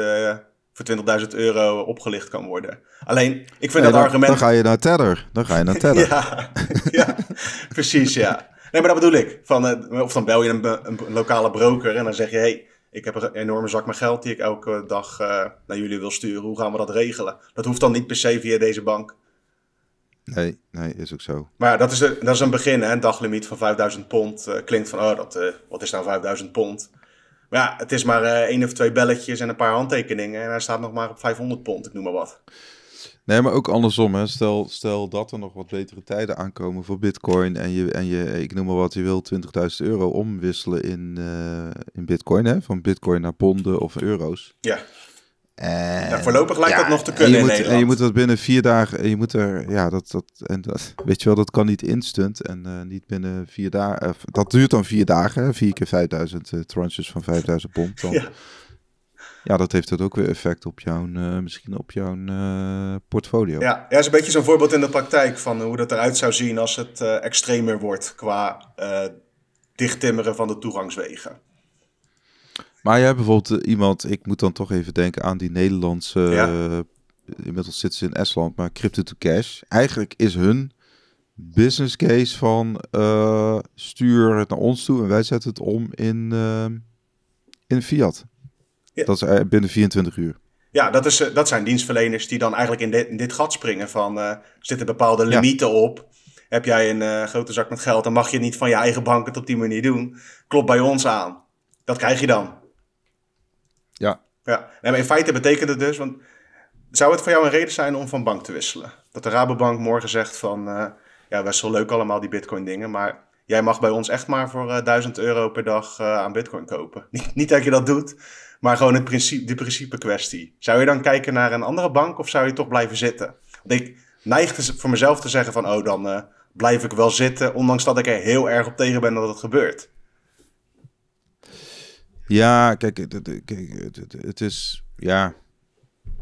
B: voor 20.000 euro opgelicht kan worden. Alleen, ik vind dat argument... Dan ga je
A: naar Tether. Dan ga je naar *laughs* Tether.
B: ja, precies, ja. Nee, maar dat bedoel ik. Van, eh, of dan bel je een, een, lokale broker en dan zeg je: hey, ik heb een enorme zak met geld die ik elke dag eh, naar jullie wil sturen. Hoe gaan we dat regelen? Dat hoeft dan niet per se via deze bank.
A: Nee, nee, is ook zo.
B: Maar ja, dat is, dat is een begin, hè? Een daglimiet van 5000 pond. Eh, klinkt van, oh, dat, wat is nou 5000 pond? Maar ja, het is maar één of twee belletjes en een paar handtekeningen. En hij staat nog maar op 500 pond, ik noem maar wat.
A: Nee, maar ook andersom. Hè. Stel, stel dat er nog wat betere tijden aankomen voor Bitcoin. En je, en je ik noem maar wat, je wil 20.000 euro omwisselen in, eh, in Bitcoin. Hè? Van Bitcoin naar ponden of euro's. Ja. voorlopig lijkt dat nog te kunnen. En je, moet, en je moet dat binnen vier dagen. Je moet er, ja, dat, dat, en dat, weet je wel, dat kan niet instant. En eh, niet binnen vier dagen. dat duurt dan vier dagen. Vier keer 5000 eh, tranches van 5000 pond. Dan. Ja, dat heeft dat ook weer effect op jouw, eh, misschien op jouw uh, portfolio. Ja,
B: ja, is een beetje zo'n voorbeeld in de praktijk van hoe dat eruit zou zien als het eh, extremer wordt qua dichttimmeren van de toegangswegen.
A: Maar jij bijvoorbeeld iemand, ik moet dan toch even denken aan die Nederlandse, inmiddels zitten ze in Estland, maar Crypto to Cash. Eigenlijk is hun business case van stuur het naar ons toe en wij zetten het om in, in fiat. Dat is eh, binnen 24 uur.
B: Ja, dat, is, eh, dat zijn dienstverleners die dan eigenlijk in, dit, gat springen van uh, zitten bepaalde limieten op. Heb jij een grote zak met geld, dan mag je niet van je eigen bank het op die manier doen. Klopt bij ons aan. Dat krijg je dan. Ja. ja. Nee, in feite betekent het dus, want zou het voor jou een reden zijn om van bank te wisselen? Dat de Rabobank morgen zegt van, ja, best wel leuk allemaal die bitcoin dingen, maar jij mag bij ons echt maar voor uh, eh, 1000 euro per dag eh, aan bitcoin kopen. *laughs* Niet, niet, dat je dat doet, maar gewoon het principe, de principe kwestie. Zou je dan kijken naar een andere bank of zou je toch blijven zitten? Want ik neig voor mezelf te zeggen van, oh dan eh, blijf ik wel zitten, ondanks dat ik er heel erg op tegen ben dat het gebeurt.
A: Ja, kijk, het, het is, ja,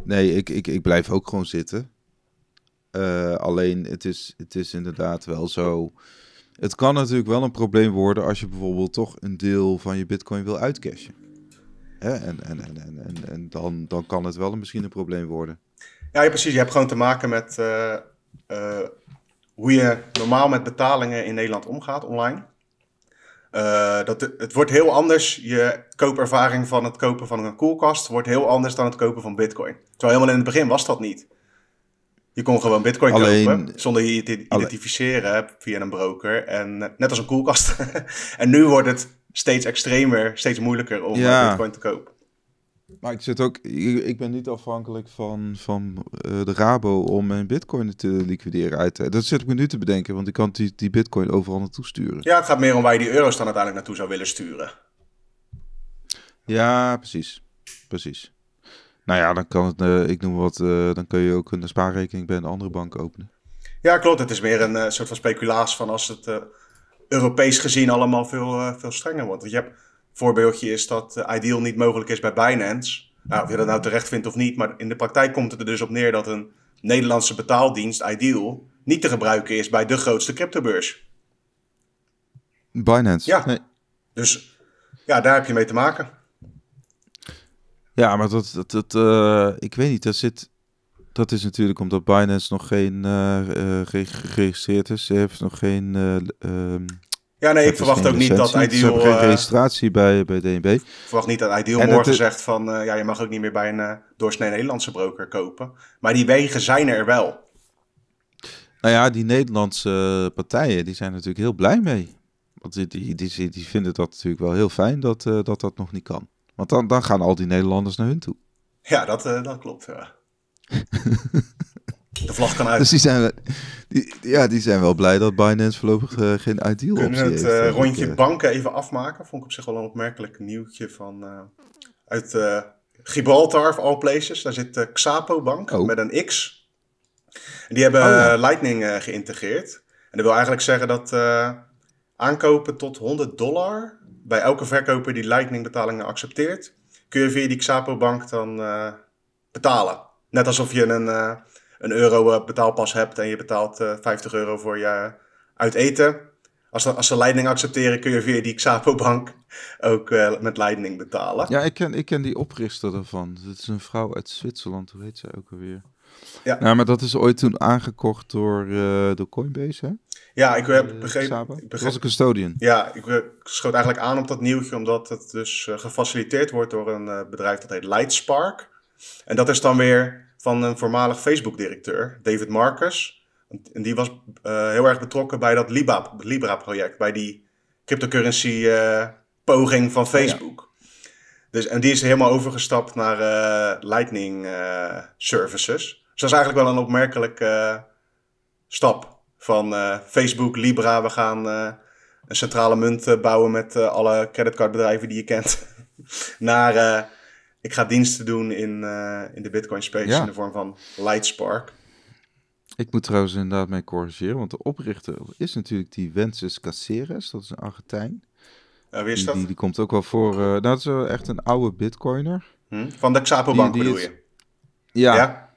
A: nee, ik, ik, ik blijf ook gewoon zitten. alleen, het is, het is inderdaad wel zo het kan natuurlijk wel een probleem worden als je bijvoorbeeld toch een deel van je bitcoin wil uitcashen. Hè? En, en, en, en, en, dan, dan kan het wel misschien een probleem worden.
B: Ja, precies. Je hebt gewoon te maken met eh, eh, hoe je normaal met betalingen in Nederland omgaat online. Eh, dat, het wordt heel anders. Je koopervaring van het kopen van een koelkast wordt heel anders dan het kopen van bitcoin. Terwijl helemaal in het begin was dat niet. Je kon gewoon bitcoin kopen zonder je te identificeren via een broker. En eh, net als een koelkast. *laughs* en nu wordt het steeds extremer, steeds moeilijker om eh, ja. bitcoin te kopen.
A: Maar ik zit ook, ik, ben niet afhankelijk van, van eh, de Rabo om mijn bitcoin te liquideren uit. Dat zit ik me nu te bedenken, want ik kan die, die bitcoin overal naartoe sturen. Ja, het
B: gaat meer om waar je die euro's dan uiteindelijk naartoe zou willen sturen.
A: Ja, precies. Precies. Nou ja, dan kan eh, ik noem wat, eh, dan kun je ook een spaarrekening bij een andere bank openen.
B: Ja, klopt. Het is meer een eh, soort van speculaas van als het Europees gezien allemaal veel, veel strenger wordt. Want je hebt, voorbeeldje is dat Ideal niet mogelijk is bij Binance. Nou, of je dat nou terecht vindt of niet, maar in de praktijk komt het er dus op neer dat een Nederlandse betaaldienst, Ideal, niet te gebruiken is bij de grootste cryptobeurs. Binance? Ja. Nee. Dus ja, daar heb je mee te maken.
A: Ja, maar dat, dat, dat eh, ik weet niet, dat zit... Dat is natuurlijk omdat Binance nog geen uh, geregistreerd is. Ze heeft nog geen... Ehm, ja, nee, ik verwacht ook niet dat Ideal... Ze hebben geen registratie bij, bij DNB. Ik verwacht niet dat Ideal en morgen
B: zegt van... ja, je mag ook niet meer bij een doorsnee Nederlandse broker kopen. Maar die wegen zijn er wel.
A: Nou ja, die Nederlandse partijen die zijn natuurlijk heel blij mee. Want die, die, die, vinden dat natuurlijk wel heel fijn dat, dat dat nog niet kan. Want dan, dan gaan al die Nederlanders naar hun toe.
B: Ja, dat, eh, dat klopt, *laughs* De vlag kan uit. Dus die
A: zijn, ja, die zijn wel blij dat Binance voorlopig eh, geen ideal Kunnen heeft. het eh, rondje
B: banken even afmaken? Vond ik op zich wel een opmerkelijk nieuwtje van... uit Gibraltar, of all places. Daar zit Xapo Bank oh. met een X. En die hebben oh, Lightning geïntegreerd. En dat wil eigenlijk zeggen dat aankopen tot 100 dollar bij elke verkoper die Lightning betalingen accepteert, kun je via die Xapo bank dan eh, betalen. Net alsof je een, eh, een euro eh, betaalpas hebt en je betaalt 50 euro voor je uit eten. Als, als ze Lightning accepteren, kun je via die Xapo bank ook met Lightning betalen. Ja, ik ken, ik
A: ken die oprichter ervan. dat is een vrouw uit Zwitserland, hoe heet ze ook alweer? Ja. Nou, maar dat is ooit toen aangekocht door, uh, Coinbase, hè?
B: Ja, ik heb eh, eh, begrepen... Ik was een custodian. Ja, ik, schoot eigenlijk aan op dat nieuwtje... omdat het dus gefaciliteerd wordt door een bedrijf dat heet Lightspark. En dat is dan weer van een voormalig Facebook-directeur, David Marcus. En die was heel erg betrokken bij dat Libra-project... bij die cryptocurrency-poging van oh Facebook. Dus, en die is helemaal overgestapt naar Lightning Services. Dus dat is eigenlijk wel een opmerkelijke eh, stap van eh, Facebook, Libra. We gaan eh, een centrale munt bouwen met alle creditcardbedrijven die je kent. *laughs* Naar ik ga diensten doen in, in de Bitcoin space in de vorm van Lightspark.
A: Ik moet trouwens inderdaad mee corrigeren, want de oprichter is natuurlijk die Wences Caceres, dat is een Argentijn. Uh, wie is dat? Die, komt ook wel voor, nou, dat is echt een oude bitcoiner.
B: Hm? Van de Xapo Bank bedoel je?
A: ja, ja,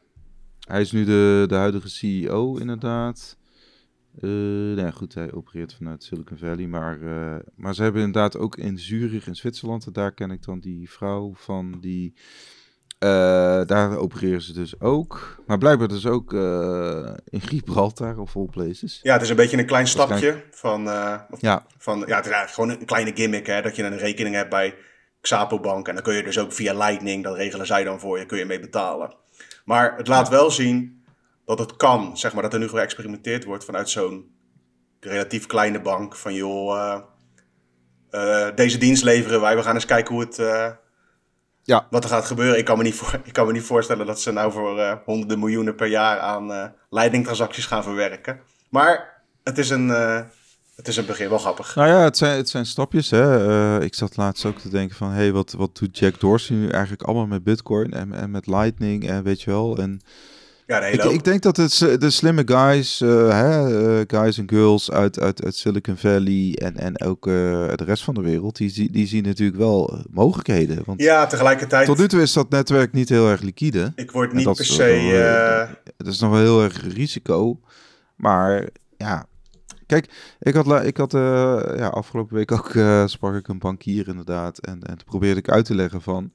A: hij is nu de, de huidige CEO, inderdaad. Uh, nou ja, goed, hij opereert vanuit Silicon Valley. Maar, eh, maar ze hebben inderdaad ook in Zurich, in Zwitserland, daar ken ik dan die vrouw van die. Eh, daar opereren ze dus ook. Maar blijkbaar dus ook in Gibraltar of all places. Ja, het is een beetje een klein stapje
B: van, ja. van. Ja, het is gewoon een kleine gimmick hè, dat je een rekening hebt bij Xapo Bank. En dan kun je dus ook via Lightning, dat regelen zij dan voor je, kun je mee betalen. Maar het laat wel zien dat het kan, zeg maar, dat er nu geëxperimenteerd wordt vanuit zo'n relatief kleine bank. Van joh, eh, eh, deze dienst leveren wij, we gaan eens kijken hoe het, eh, ja. wat er gaat gebeuren. Ik kan, me niet voor, *laughs* ik kan me niet voorstellen dat ze nou voor honderden miljoenen per jaar aan leidingtransacties gaan verwerken. Maar het is een het is een begin wel
A: grappig. Nou ja, het zijn, het zijn stapjes. Hè. Eh, ik zat laatst ook te denken van... hey, wat, wat doet Jack Dorsey nu eigenlijk allemaal met bitcoin en, en met lightning en weet je wel... En, ja, ik, ik, denk dat het, de slimme guys, eh, hè, eh, guys en girls uit, uit, uit, Silicon Valley en, en ook de rest van de wereld, die, die zien natuurlijk wel mogelijkheden. Want ja, tegelijkertijd. Tot nu toe is dat netwerk niet heel erg liquide. Ik word niet per se. het is nog wel heel erg risico. Maar ja, Kijk, ik had, ik had eh, ja, afgelopen week ook eh, sprak ik een bankier inderdaad. En, en toen probeerde ik uit te leggen van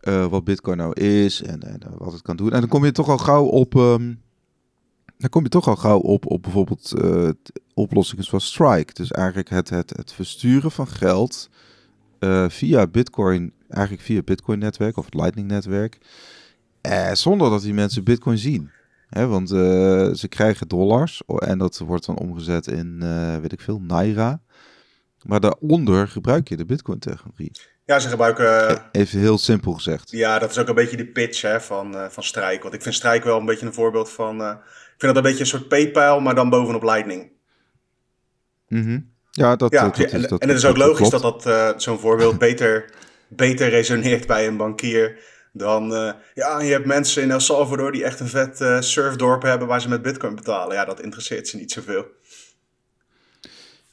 A: eh, wat bitcoin nou is en, en wat het kan doen. En dan kom je toch al gauw op. Ehm, dan kom je toch al gauw op, op bijvoorbeeld oplossingen zoals Strike. Dus eigenlijk het, het, het versturen van geld via bitcoin, eigenlijk via bitcoin netwerk of het lightning netwerk. zonder dat die mensen bitcoin zien. Hè, want eh, ze krijgen dollars en dat wordt dan omgezet in, eh, weet ik veel, naira. Maar daaronder gebruik je de Bitcoin-technologie.
B: Ja, ze gebruiken. Eh,
A: e-, even heel simpel gezegd.
B: Ja, dat is ook een beetje de pitch hè, van, van Strijk. Want ik vind Strijk wel een beetje een voorbeeld van. ik vind dat een beetje een soort PayPal, maar dan bovenop Lightning.
A: Mm Ja, dat, ja, en, is, dat, en het is ook logisch dat,
B: dat zo'n voorbeeld beter, beter resoneert bij een bankier. Dan, eh, ja, je hebt mensen in El Salvador die echt een vet uh, surfdorp hebben waar ze met bitcoin betalen. Ja, dat interesseert ze niet zoveel.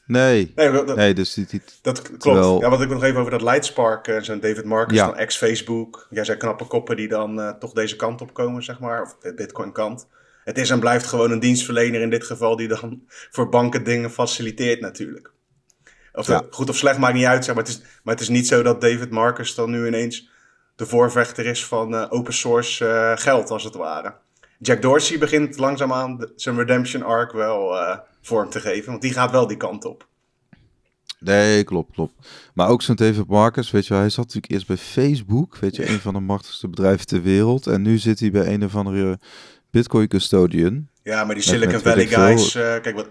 A: Nee, nee, dat, nee dus die, dat klopt. Ja,
B: wat ik nog even over dat en eh, uh, David Marcus van ex-Facebook. Jij zijn knappe koppen die dan toch deze kant op komen, zeg maar, of de bitcoin kant. Het is en blijft gewoon een dienstverlener in dit geval die dan *laughs* voor banken dingen faciliteert natuurlijk. Of goed of slecht maakt niet uit, zeg maar. Het is, maar het is niet zo dat David Marcus dan nu ineens de voorvechter is van eh, open source eh, geld, als het ware. Jack Dorsey begint langzaamaan zijn redemption arc wel eh, vorm te geven, want die gaat wel die kant op.
A: Nee, klopt, klopt. Maar ook zo'n David Marcus, weet je, hij zat natuurlijk eerst bij Facebook, weet je, een van de machtigste bedrijven ter wereld. En nu zit hij bij een of andere Bitcoin custodian. Ja, maar die Silicon Valley guys,
B: kijk wat,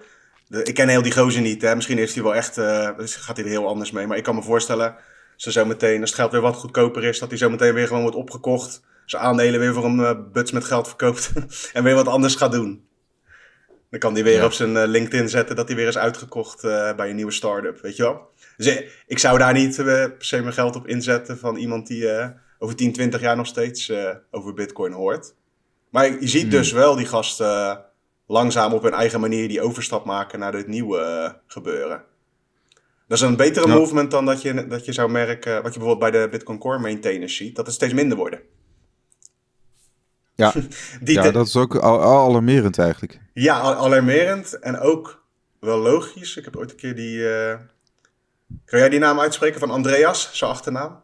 B: ik ken heel die gozer niet, hè. misschien heeft hij wel echt, gaat hij er heel anders mee. Maar ik kan me voorstellen, ze zo meteen, als het geld weer wat goedkoper is, dat hij zo meteen weer gewoon wordt opgekocht. Zijn aandelen weer voor een uh, buts met geld verkoopt *laughs* en weer wat anders gaat doen. Dan kan die weer op zijn eh, LinkedIn zetten dat hij weer is uitgekocht eh, bij een nieuwe start-up, weet je wel? Dus ik zou daar niet uh, per se mijn geld op inzetten van iemand die over 10, 20 jaar nog steeds over Bitcoin hoort. Maar je ziet hmm. dus wel die gasten langzaam op hun eigen manier die overstap maken naar dit nieuwe gebeuren. Dat is een betere movement dan dat je, dat je zou merken, wat je bijvoorbeeld bij de Bitcoin Core maintainers ziet, dat het steeds minder worden.
A: Ja, *laughs* ja dat is ook alarmerend eigenlijk.
B: Ja, alarmerend en ook wel logisch. Ik heb ooit een keer die. Eh, Kun jij die naam uitspreken van Andreas, zijn achternaam?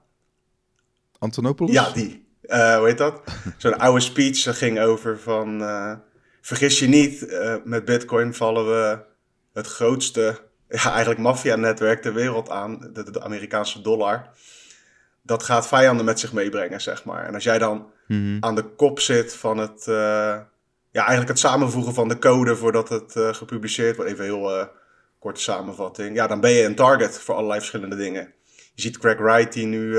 A: Antonopoulos? Ja, die. Uh, hoe heet dat? *laughs*
B: Zo'n oude speech ging over van. Uh... Vergis je niet, met Bitcoin vallen we het grootste ja, eigenlijk netwerk ter wereld aan, de, Amerikaanse dollar, dat gaat vijanden met zich meebrengen, zeg maar. En als jij dan mhm. aan de kop zit van het, eh, ja, eigenlijk het samenvoegen van de code voordat het eh, gepubliceerd wordt, even heel eh, korte samenvatting, ja, dan ben je een target voor allerlei verschillende dingen. Je ziet Craig Wright die nu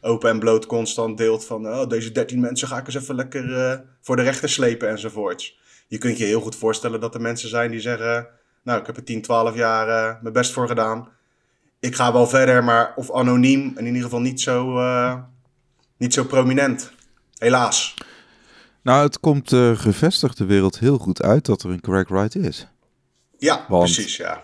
B: open en bloot constant deelt van, oh, deze 13 mensen ga ik eens even lekker voor de rechter slepen enzovoorts. Je kunt je heel goed voorstellen dat er mensen zijn die zeggen nou, ik heb er 10, 12 jaar eh, mijn best voor gedaan. Ik ga wel verder, maar of anoniem en in ieder geval niet zo, eh, niet zo prominent. Helaas.
A: Nou, het komt de eh, gevestigde wereld heel goed uit dat er een Craig Wright is. Ja, precies, ja.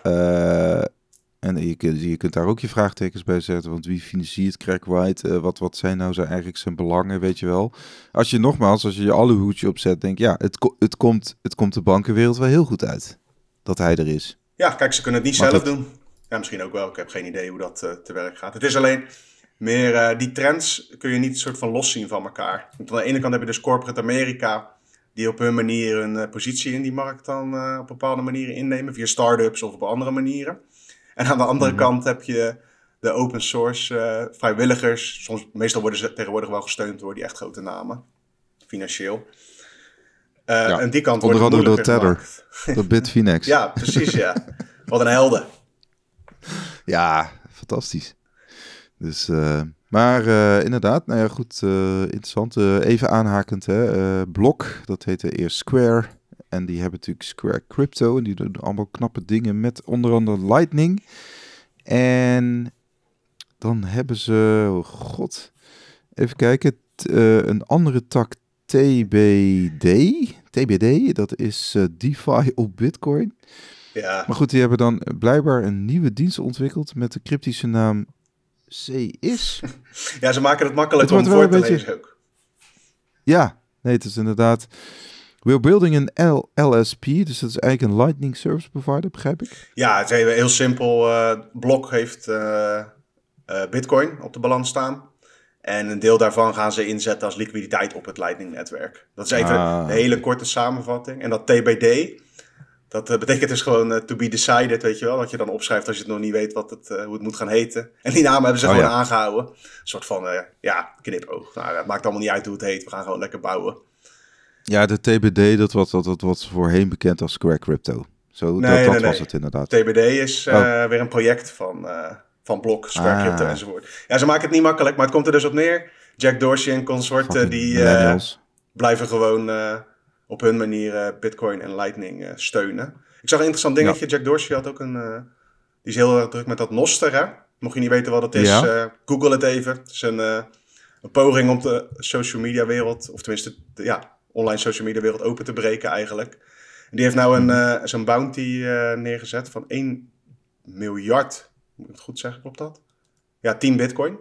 A: en je kunt, je kunt daar ook je vraagtekens bij zetten, want wie financiert Craig Wright? wat, wat zijn nou zijn, eigenlijk zijn belangen, weet je wel? Als je nogmaals, als je je alle hoedje opzet, denk ja, het, het, komt, het komt de bankenwereld wel heel goed uit dat hij er is.
B: Ja, kijk, ze kunnen het niet zelf doen. Ja, misschien ook wel. Ik heb geen idee hoe dat eh, te werk gaat. Het is alleen meer eh, die trends kun je niet soort van loszien van elkaar. Want aan de ene kant heb je dus corporate Amerika, die op hun manier een eh, positie in die markt dan op bepaalde manieren innemen, via start-ups of op andere manieren. En aan de andere mhm. kant heb je de open source vrijwilligers. Soms, meestal worden ze tegenwoordig wel gesteund door die echt grote namen, financieel. Eh, en die kant Onder andere door Tether, *laughs* door
A: Bitfinex. ja,
B: precies, ja. Wat een helden.
A: Ja, fantastisch. Dus, eh, maar eh, inderdaad, nou ja, goed, interessant. even aanhakend, hè. Blok, dat heette eerst Square. En die hebben natuurlijk Square Crypto. En die doen allemaal knappe dingen met onder andere Lightning. En dan hebben ze, oh god, even kijken, een andere tak TBD. TBD, dat is eh, DeFi op Bitcoin. Ja. Maar goed, die hebben dan blijkbaar een nieuwe dienst ontwikkeld met de cryptische naam
B: CIS. *laughs* ja, ze maken het makkelijk om voor te beetje... lezen ook.
A: Ja, nee, het is inderdaad... We're building an LSP, dus dat is eigenlijk een Lightning Service Provider, begrijp ik?
B: Ja, het hele heel simpel. Uh, eh, Blok heeft eh, Bitcoin op de balans staan. En een deel daarvan gaan ze inzetten als liquiditeit op het Lightning-netwerk. Dat is even ah. een hele korte samenvatting. En dat TBD, dat eh, betekent dus gewoon eh, to be decided, weet je wel. Dat je dan opschrijft als je het nog niet weet wat het, eh, hoe het moet gaan heten. En die naam hebben ze oh, gewoon aangehouden. Een soort van, ja, knipoog. Nou, het maakt allemaal niet uit hoe het heet. We gaan gewoon lekker bouwen.
A: Ja, de TBD, dat was, dat, dat voorheen bekend als Square Crypto. Zo, dat, was het inderdaad. TBD is oh.
B: weer een project van van Blok, Square ah. enzovoort. Ja, ze maken het niet makkelijk, maar het komt er dus op neer. Jack Dorsey en consorten eh, die eh, blijven gewoon eh, op hun manier Bitcoin en Lightning steunen. Ik zag een interessant dingetje. Jack Dorsey had ook een... die is heel druk met dat Noster, hè? Mocht je niet weten wat het is, google het even. Het is een, een poging om de social media wereld... of tenminste, de, ja, online social media wereld open te breken eigenlijk. En die heeft nou een, zo'n bounty neergezet van 1 miljard moet ik het goed zeggen, klopt dat? Ja, 10 bitcoin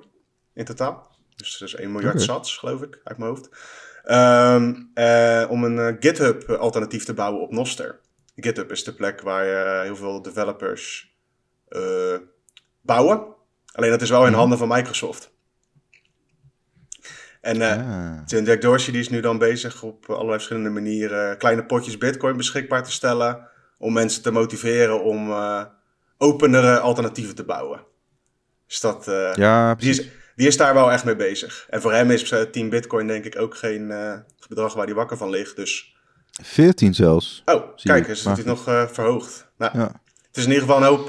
B: in totaal. Dus dat is 1 miljard okay. sats, geloof ik, uit mijn hoofd. Ehm, eh, om een eh, GitHub-alternatief te bouwen op Noster. GitHub is de plek waar eh, heel veel developers bouwen. Alleen dat is wel in mhm. handen van Microsoft. En uh, ah. Jack Dorsey die is nu dan bezig op allerlei verschillende manieren kleine potjes bitcoin beschikbaar te stellen. Om mensen te motiveren om openere alternatieven te bouwen. Dus dat, eh, ja, die, is, die is daar wel echt mee bezig. En voor hem is 10 eh, bitcoin denk ik ook geen uh, bedrag waar hij wakker van ligt. Dus...
A: 14 zelfs. Oh, kijk eens, het nog
B: verhoogd. Nou, ja. Het is in ieder geval een hoop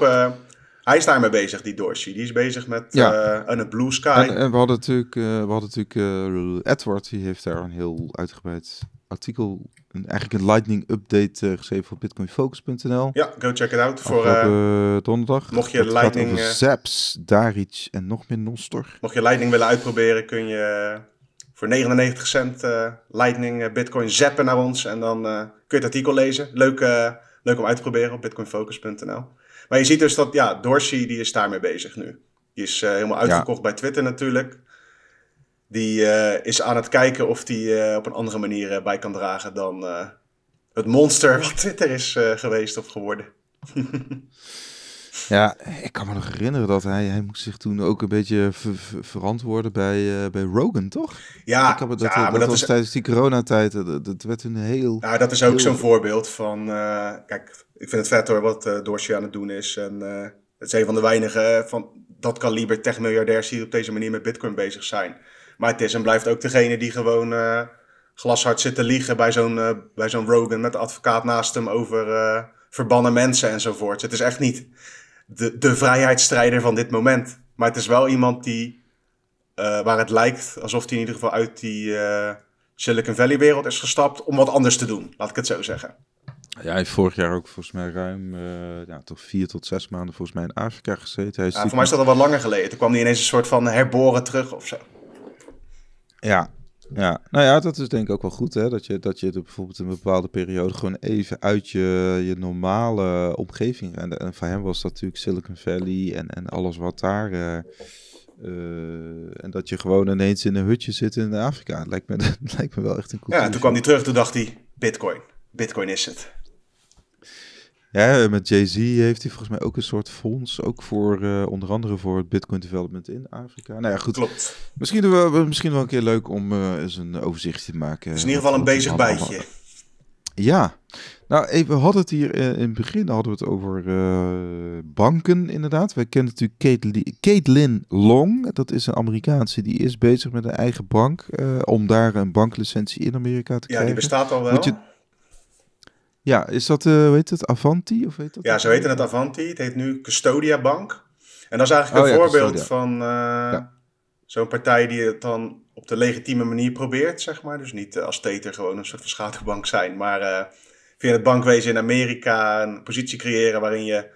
B: hij is daarmee bezig, die Dorsey. Die is bezig met een eh, Blue Sky. En,
A: we hadden natuurlijk, eh, we hadden natuurlijk eh, Edward, die heeft daar een heel uitgebreid artikel een, eigenlijk een lightning update uh, geschreven op bitcoinfocus.nl. Ja, go check it out voor donderdag. Mocht je lightning zaps, Daric en nog meer Nostor. Mocht je
B: lightning willen uitproberen, kun je voor 99 cent lightning bitcoin zappen naar ons en dan kun je het artikel lezen. Leuk, leuk om uit te proberen op bitcoinfocus.nl. Maar je ziet dus dat, ja, Dorsey die is daarmee bezig nu. Die is eh, helemaal uitgekocht bij Twitter natuurlijk. Die eh, is aan het kijken of die eh, op een andere manier bij kan dragen dan het monster wat Twitter is geweest of geworden.
A: ja, ik kan me nog herinneren dat hij, hij moest zich toen ook een beetje verantwoorden bij, bij Rogan, toch? Ja, ik heb het dat, maar dat, was is... tijdens die coronatijd. Dat, dat werd een heel... Ja, dat is ook zo'n
B: voorbeeld van... kijk, ik vind het vet hoor wat uh, aan het doen is. En eh, het is een van de weinige eh, van dat kaliber techmiljardairs die op deze manier met bitcoin bezig zijn. Maar het is en blijft ook degene die gewoon uh, glashard zit te liegen bij zo'n bij zo'n Rogan met de advocaat naast hem over verbannen mensen enzovoort. Het is echt niet de, de vrijheidsstrijder van dit moment. Maar het is wel iemand die, waar het lijkt alsof hij in ieder geval uit die Silicon Valley wereld is gestapt om wat anders te doen. Laat ik het zo zeggen.
A: Ja, hij heeft vorig jaar ook volgens mij ruim, uh, ja, toch vier tot zes maanden volgens mij in Afrika gezeten. Hij ja, voor mij is dat al wat
B: langer geleden. Toen kwam hij ineens een soort van herboren terug of zo.
A: Ja, ja. nou ja, dat is denk ik ook wel goed. Hè? Dat je, dat je bijvoorbeeld een bepaalde periode gewoon even uit je, je normale omgeving En voor hem was dat natuurlijk Silicon Valley en, en alles wat daar... Eh, eh, en dat je gewoon ineens in een hutje zit in Afrika. lijkt me, dat *laughs* lijkt me wel echt een cool. Ja, toen kwam hij
B: terug, toen dacht hij, bitcoin. Bitcoin is het.
A: Ja, eh, met Jay-Z heeft hij volgens mij ook een soort fonds, ook voor eh, onder andere voor het Bitcoin development in Afrika. Nou ja, goed. Klopt. Misschien, we, misschien wel een keer leuk om eh, eens een overzichtje te maken. Het is in ieder geval een bezig bijtje. Ja. Nou, even, we hadden het hier in het begin hadden we het over banken inderdaad. Wij kennen natuurlijk Caitlin Long. Dat is een Amerikaanse. Die is bezig met een eigen bank om daar een banklicentie in Amerika te krijgen. Ja, die bestaat al wel. Ja, is dat, uh, hoe heet het, Avanti? Of heet dat ja, zo heette
B: het Avanti. Het heet nu Custodia Bank. En dat is eigenlijk oh een voorbeeld van eh, zo'n partij die het dan op de legitieme manier probeert, zeg maar. Dus niet eh, als teter gewoon een soort van schaduwbank zijn, maar uh, via het bankwezen in Amerika een positie creëren waarin je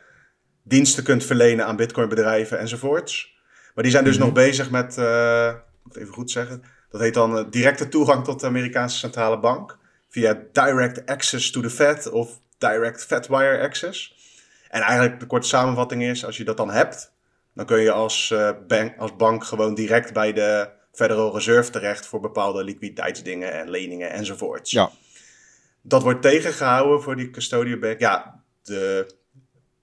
B: diensten kunt verlenen aan bitcoinbedrijven enzovoorts. Maar die zijn dus mhm. nog bezig met, moet even goed zeggen, dat heet dan directe toegang tot de Amerikaanse centrale bank via direct access to the Fed of direct wire access. En eigenlijk de korte samenvatting is, als je dat dan hebt, dan kun je als, eh, bank, als bank gewoon direct bij de Federal Reserve terecht voor bepaalde liquiditeitsdingen en leningen enzovoorts. Ja. Dat wordt tegengehouden voor die custodial bank. Ja, de,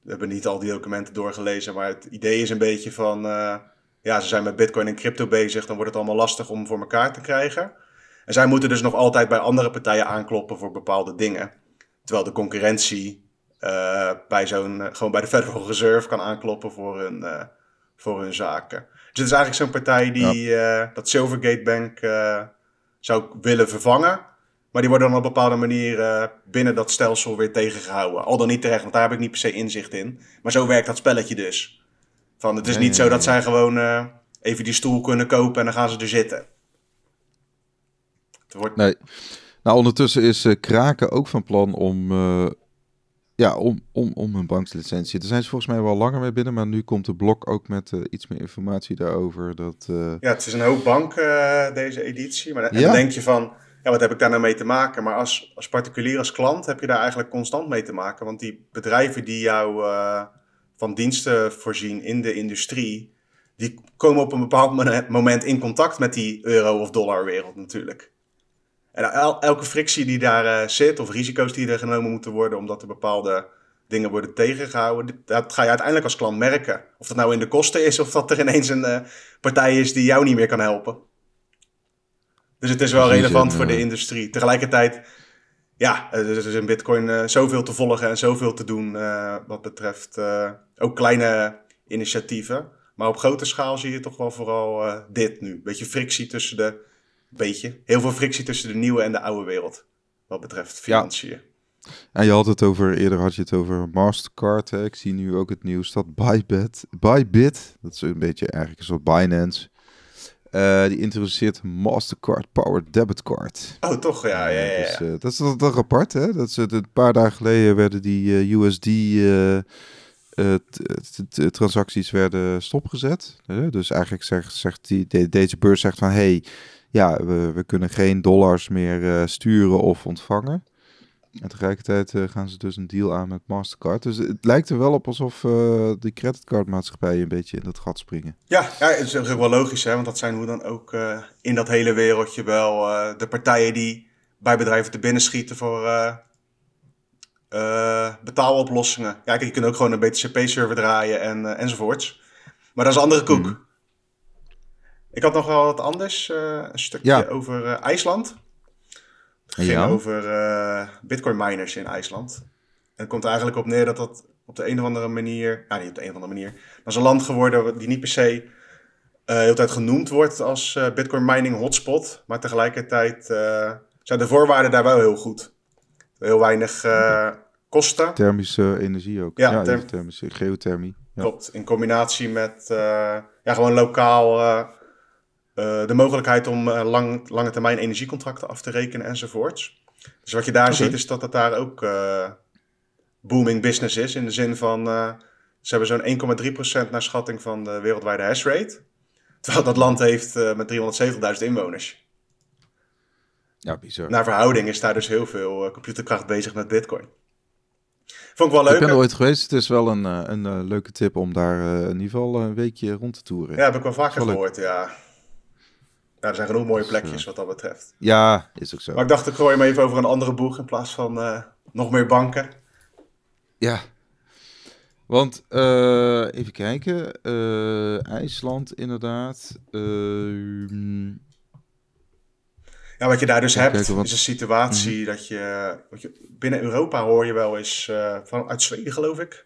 B: we hebben niet al die documenten doorgelezen, maar het idee is een beetje van, eh, ja, ze zijn met Bitcoin en crypto bezig, dan wordt het allemaal lastig om voor elkaar te krijgen. En zij moeten dus nog altijd bij andere partijen aankloppen voor bepaalde dingen. Terwijl de concurrentie eh, bij zo'n, eh, gewoon bij de Federal Reserve kan aankloppen voor hun, eh, voor hun zaken. Dus het is eigenlijk zo'n partij die dat Silvergate Bank zou willen vervangen. Maar die worden dan op een bepaalde manier binnen dat stelsel weer tegengehouden. Al dan niet terecht, want daar heb ik niet per se inzicht in. Maar zo werkt dat spelletje dus. Van, het is niet zo dat zij gewoon even die stoel kunnen kopen en dan gaan ze er zitten.
A: Nee. Nou, ondertussen is eh, Kraken ook van plan om, eh, ja, om, om, om hun bankslicentie. Daar zijn ze volgens mij wel langer mee binnen, maar nu komt de blok ook met eh, iets meer informatie daarover. Dat, Ja,
B: het is een hoop bank deze editie. Maar ja? dan denk je van, ja, wat heb ik daar nou mee te maken? Maar als, als particulier, als klant, heb je daar eigenlijk constant mee te maken. Want die bedrijven die jou van diensten voorzien in de industrie, die komen op een bepaald moment in contact met die euro- of dollarwereld natuurlijk. En elke frictie die daar eh, zit, of risico's die er genomen moeten worden, omdat er bepaalde dingen worden tegengehouden. Dat ga je uiteindelijk als klant merken. Of dat nou in de kosten is, of dat er ineens een eh, partij is die jou niet meer kan helpen. Dus het is wel relevant voor de industrie. Tegelijkertijd, ja, er is in Bitcoin eh, zoveel te volgen en zoveel te doen wat betreft ook kleine initiatieven. Maar op grote schaal zie je toch wel vooral dit nu. Een beetje frictie tussen de beetje. Heel veel frictie tussen de nieuwe en de oude wereld. Wat betreft financiën. Ja.
A: En je had het over, eerder had je het over Mastercard. Ik zie nu ook het nieuws dat Bybit, Bybit dat is een beetje eigenlijk een soort Binance. Eh, die introduceert Mastercard Powered Debit Card. Oh, toch? Ja, ja, ja. Dus, uh, dat is toch apart, hè? Dat ze eh, een paar dagen geleden werden die USD de eh, transacties werden stopgezet. dus eigenlijk zegt, zegt die, deze beurs zegt van... hey, ja, we, kunnen geen dollars meer eh, sturen of ontvangen. En tegelijkertijd eh, gaan ze dus een deal aan met Mastercard. Dus het lijkt er wel op alsof die de creditcardmaatschappijen een beetje in dat gat springen.
B: Ja, ja het is ook wel logisch, hè, want dat zijn hoe dan ook in dat hele wereldje wel de partijen die bij bedrijven te binnen schieten voor eh, betaaloplossingen. Ja, kijk, je kunt ook gewoon een BTCP-server draaien en, uh, enzovoorts. Maar dat is een andere koek. Hmm. Ik had nog wel wat anders. Eh, een stukje over IJsland. Het ging ja. over bitcoin miners in IJsland. En het komt eigenlijk op neer dat dat op de een of andere manier... Nou, niet op de een of andere manier. Dat is een land geworden die niet per se... Uh, heel tijd genoemd wordt als Bitcoin mining hotspot. Maar tegelijkertijd zijn de voorwaarden daar wel heel goed. Heel weinig hmm. Costa.
A: Thermische eh, energie ook. Ja, thermische geothermie. Ja. Klopt.
B: In combinatie met eh, ja, gewoon lokaal eh, de mogelijkheid om lang, lange termijn energiecontracten af te rekenen enzovoorts. Dus wat je daar ziet is dat het daar ook booming business is. In de zin van ze hebben zo'n 1,3% naar schatting van de wereldwijde hash rate. Terwijl dat land heeft met 370.000 inwoners.
A: Ja, bizar. Naar verhouding
B: is daar dus heel veel computerkracht bezig met Bitcoin. Vond ik wel leuk. Ik ben er ooit
A: geweest. Het is wel een, eh, een, een eh, leuke tip om daar eh, in ieder geval een weekje rond te toeren. Ja, heb ik wel vaker gehoord,
B: ja. daar nou, er zijn genoeg mooie dus, plekjes wat dat betreft.
A: Ja, is ook zo. Maar ik dacht,
B: ik gooi hem even over een andere boeg in plaats van nog meer banken.
A: Ja. Want, even kijken. IJsland, inderdaad. Ehm, ja, wat je daar dus hebt, is een situatie mhm.
B: dat je, wat je, Binnen Europa hoor je wel eens, vanuit eh, van, uit Zweden geloof ik,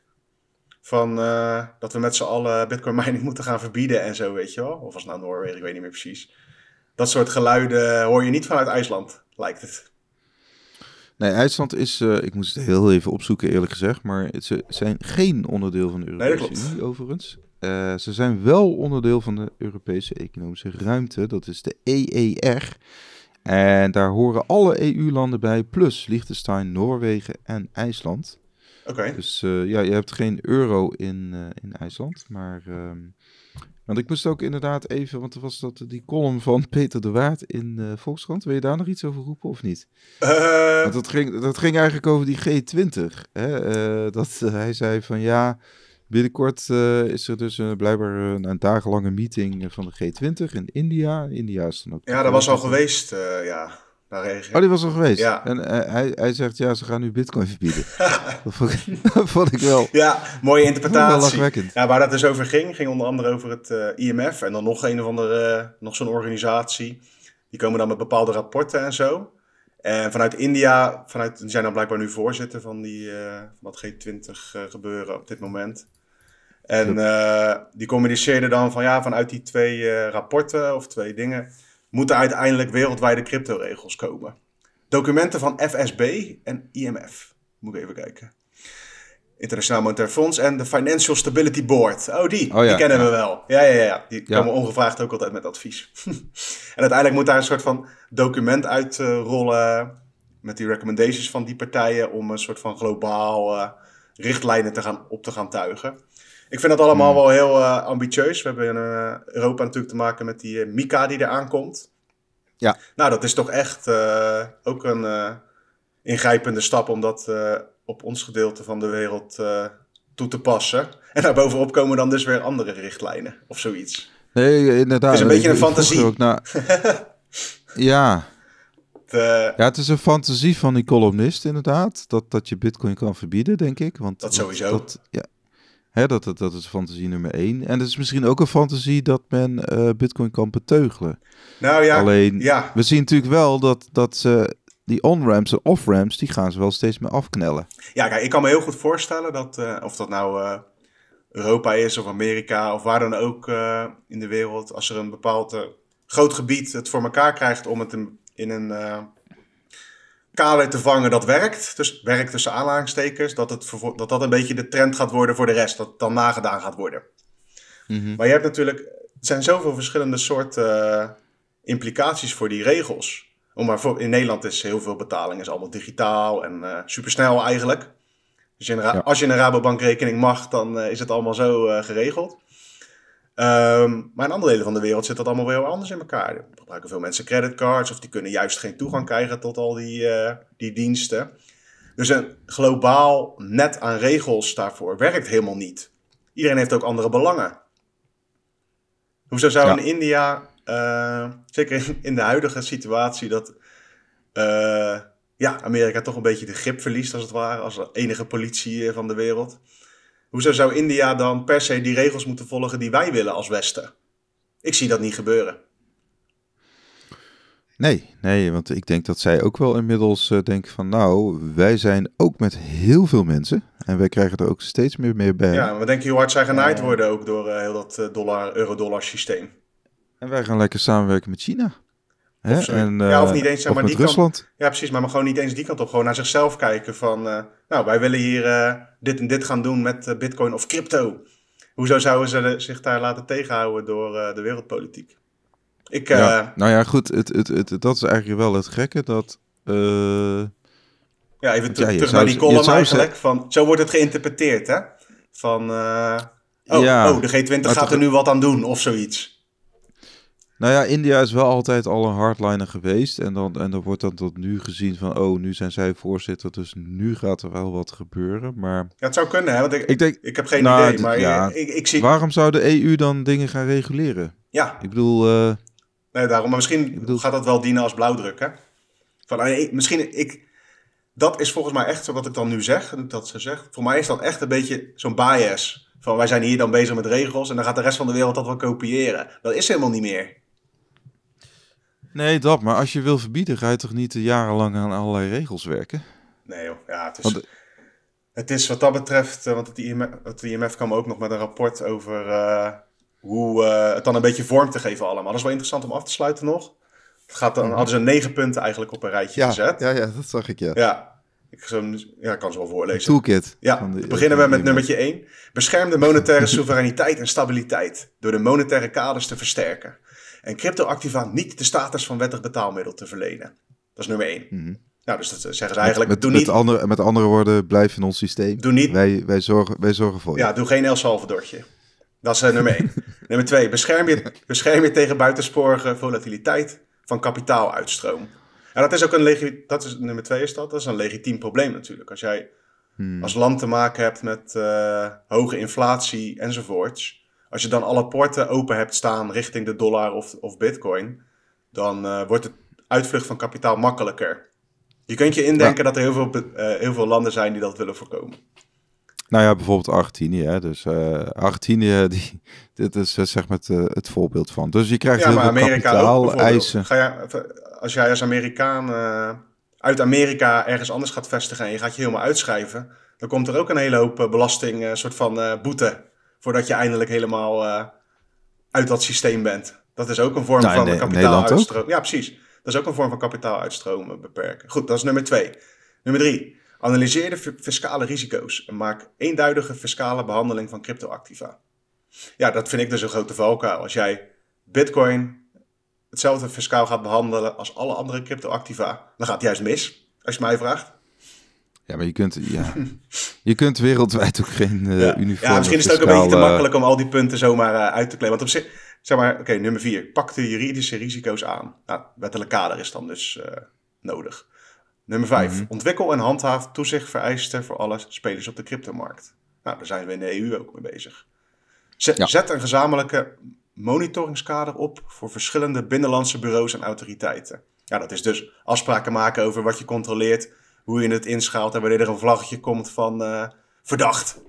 B: van eh, dat we met z'n allen bitcoin mining *laughs* moeten gaan verbieden en zo, weet je wel. Of als naar nou Noorwegen, ik weet niet meer precies. Dat soort geluiden hoor je niet vanuit IJsland, lijkt het.
A: Nee, IJsland is, eh, ik moest het heel even opzoeken eerlijk gezegd, maar ze zijn geen onderdeel van de Europese Unie overigens. ze zijn wel onderdeel van de Europese Economische Ruimte, dat is de EER. En daar horen alle EU-landen bij, plus Liechtenstein, Noorwegen en IJsland. Oké. Dus eh, ja, je hebt geen euro in, eh, in IJsland, maar... Ehm, want ik moest ook inderdaad even, want er was dat, die column van *laughs* Peter de Waard in uh, Volkskrant. Wil je daar nog iets over roepen of niet? Dat, ging, dat ging eigenlijk over die G20. Hè? dat hij zei van ja, Binnenkort eh, is er dus eh, blijkbaar eh, een, dagenlange meeting van de G20 in India. India is dan ook. Ja, dat was al
B: geweest, uh, ja. oh, die was al geweest. Ja. En
A: hij, hij zegt, ja, ze gaan nu bitcoin verbieden. *laughs* *laughs* dat, vond ik, wel. Ja, mooie *laughs* interpretatie. Wel ja, waar
B: dat dus over ging, ging onder andere over het IMF en dan nog een of andere, nog zo'n organisatie. Die komen dan met bepaalde rapporten en zo. En vanuit India, vanuit, die zijn dan blijkbaar nu voorzitter van, die, van G20 gebeuren op dit moment. En eh, die communiceerden dan van ja, vanuit die twee eh, rapporten of twee dingen moeten uiteindelijk wereldwijde cryptoregels komen. Documenten van FSB en IMF. Moet ik even kijken. Internationaal Monetair Fonds en de Financial Stability Board. Oh, die, oh, die kennen we wel. Ja, ja, ja. Die ja. komen ongevraagd ook altijd met advies. *laughs* en uiteindelijk moet daar een soort van document uitrollen. met die recommendations van die partijen om een soort van globaal eh, richtlijnen te gaan, op te gaan tuigen. Ik vind dat allemaal hmm. wel heel eh, ambitieus. We hebben in eh, Europa natuurlijk te maken met die uh, Mika die er aankomt. Ja. Nou, dat is toch echt ook een ingrijpende stap om dat op ons gedeelte van de wereld toe te passen. En daarbovenop komen dan dus weer andere richtlijnen of zoiets.
A: Nee, inderdaad. Het is een beetje een fantasie. Ook *laughs* ja. De... Ja, het is een fantasie van die columnist inderdaad. Dat, dat je bitcoin kan verbieden, denk ik. Want, dat sowieso. ja, Hè, dat, dat, dat is fantasie nummer één. En het is misschien ook een fantasie dat men eh, Bitcoin kan beteugelen. Nou ja, Alleen, we zien natuurlijk wel dat, dat ze die on-ramps en off-ramps, die gaan ze wel steeds meer afknellen. Ja, kijk, ik kan me heel
B: goed voorstellen dat, eh, of dat nou eh, Europa is of Amerika of waar dan ook in de wereld, als er een bepaald groot gebied het voor elkaar krijgt om het in, in een kader te vangen dat werkt. Dus werkt tussen aanhalingstekens. Dat, het, dat dat een beetje de trend gaat worden voor de rest. Dat het dan nagedaan gaat worden. Mhm. Maar je hebt natuurlijk... Er zijn zoveel verschillende soorten eh, implicaties voor die regels. Om maar voor, in Nederland is heel veel betaling is allemaal digitaal en eh, supersnel eigenlijk. Dus als je een Rabobank rekening mag, dan eh, is het allemaal zo geregeld. Ehm, maar in andere delen van de wereld zit dat allemaal weer anders in elkaar. Er gebruiken veel mensen creditcards of die kunnen juist geen toegang krijgen tot al die, eh, die diensten. Dus een globaal net aan regels daarvoor werkt helemaal niet. Iedereen heeft ook andere belangen. Hoezo zou ja. in India, eh, zeker in de huidige situatie, dat eh, ja, Amerika toch een beetje de grip verliest als het ware, als enige politie van de wereld. Hoezo zou India dan per se die regels moeten volgen die wij willen als Westen? Ik zie dat niet gebeuren.
A: Nee, nee, want ik denk dat zij ook wel inmiddels uh, denken van nou, wij zijn ook met heel veel mensen en wij krijgen er ook steeds meer meer bij. Ja,
B: we denken hoe hard zij genaaid eh, worden ook door eh, heel dat dollar, euro-dollar systeem. En wij
A: gaan lekker samenwerken met China ja, of eh, niet eens zeg maar die Rusland. Kant,
B: ja, precies, maar, maar gewoon niet eens die kant op. Gewoon naar zichzelf kijken van, eh, nou, wij willen hier eh, dit en dit gaan doen met Bitcoin of crypto. Hoezo zouden ze zich daar laten tegenhouden door de wereldpolitiek? Ik, ja,
A: nou ja, goed, het, het, het, dat is eigenlijk wel het gekke dat. ja, even terug naar die column eigenlijk.
B: Van, zo wordt het geïnterpreteerd, hè? Van, oh, ja, oh, de G20 gaat er nu wat aan doen of zoiets.
A: Nou ja, India is wel altijd al een hardliner geweest. En dan, en dan wordt dan tot nu gezien van, oh, nu zijn zij voorzitter, dus nu gaat er wel wat gebeuren. Maar... Ja, het zou kunnen, hè? Want ik, ik, heb geen nou, idee, maar ik, ik, zie... Waarom zou de EU dan dingen gaan reguleren? Ja. Ik bedoel... Eh,
B: nee, daarom. Maar misschien gaat dat wel dienen als blauwdruk, hè? Van, eh, misschien, ik... Dat is volgens mij echt, wat ik dan nu zeg, dat ze zegt, voor mij is dat echt een beetje zo'n bias. Van, wij zijn hier dan bezig met regels en dan gaat de rest van de wereld dat wel kopiëren. Dat is helemaal niet meer.
A: Nee, dat. Maar als je wil verbieden, ga je toch niet jarenlang aan allerlei regels werken?
B: Nee joh, ja, het is... Het is wat dat betreft, eh, want het IMF, kwam ook nog met een rapport over eh, hoe eh, het dan een beetje vorm te geven allemaal. Dat is wel interessant om af te sluiten nog. Het gaat dan, mhm. hadden ze negen punten eigenlijk op een rijtje gezet.
A: Ja, ja, dat zag ik, ja. Ja,
B: ik ja, kan ze wel voorlezen. toolkit. Ja, beginnen e we met nummertje één: Bescherm de monetaire soevereiniteit en stabiliteit door de monetaire kaders te versterken en cryptoactiva niet de status van wettig betaalmiddel te verlenen. Dat is nummer één. Mhm. Nou, dus dat eh, zeggen ze eigenlijk. Met, niet, met, andere,
A: met andere woorden, blijf in ons systeem. Doe niet. Wij, wij, zorgen, wij zorgen voor je. Ja,
B: doe geen El Dat is eh, nummer één. *laughs* nummer twee, bescherm je, bescherm je tegen buitensporige volatiliteit van kapitaaluitstroom. En dat is ook een legitiem, dat is nummer twee is dat, dat is een legitiem probleem natuurlijk. Als jij hmm. als land te maken hebt met eh, hoge inflatie enzovoorts, als je dan alle poorten open hebt staan richting de dollar of, of bitcoin, dan eh, wordt het uitvlucht van kapitaal makkelijker. Je kunt je indenken dat er heel veel, eh, heel veel landen zijn die dat willen voorkomen.
A: Nou ja, bijvoorbeeld Argentinië. Dus uh, Argentinië, *laughs* dit is zeg maar het, het voorbeeld van. Dus je krijgt ja, heel veel kapitaal, eisen.
B: Ga als jij als Amerikaan uit Amerika ergens anders gaat vestigen en je gaat je helemaal uitschrijven, dan komt er ook een hele hoop belasting, soort van boete voordat je eindelijk helemaal eh, uit dat systeem bent. Dat is ook een vorm nou, van kapitaaluitstroom. Ja, precies. Dat is ook een vorm van kapitaaluitstroom beperken. Goed, dat is nummer twee. Nummer drie. Analyseer de fiscale risico's en maak eenduidige fiscale behandeling van cryptoactiva. Ja, dat vind ik dus een grote valkuil. Als jij Bitcoin hetzelfde fiscaal gaat behandelen als alle andere cryptoactiva, dan gaat het juist mis, als je mij vraagt.
A: Ja, maar je kunt, ja, je kunt wereldwijd ook geen uh, ja. uniform. Ja, misschien is het ook een beetje te eh, makkelijk
B: om al die punten zomaar eh, uit te kleden. Want op zich, zeg maar, oké, nummer vier. Pak de juridische risico's aan. Nou, wettelijk kader is dan dus nodig. Nummer vijf. Mhm. Ontwikkel en handhaaf toezichtvereisten voor alle spelers op de cryptomarkt. Nou, daar zijn we in de EU ook mee bezig. Zet, zet een gezamenlijke monitoringskader op voor verschillende binnenlandse bureaus en autoriteiten. Ja, dat is dus afspraken maken over wat je controleert, hoe je het inschaalt en wanneer er een vlaggetje komt van eh, verdacht.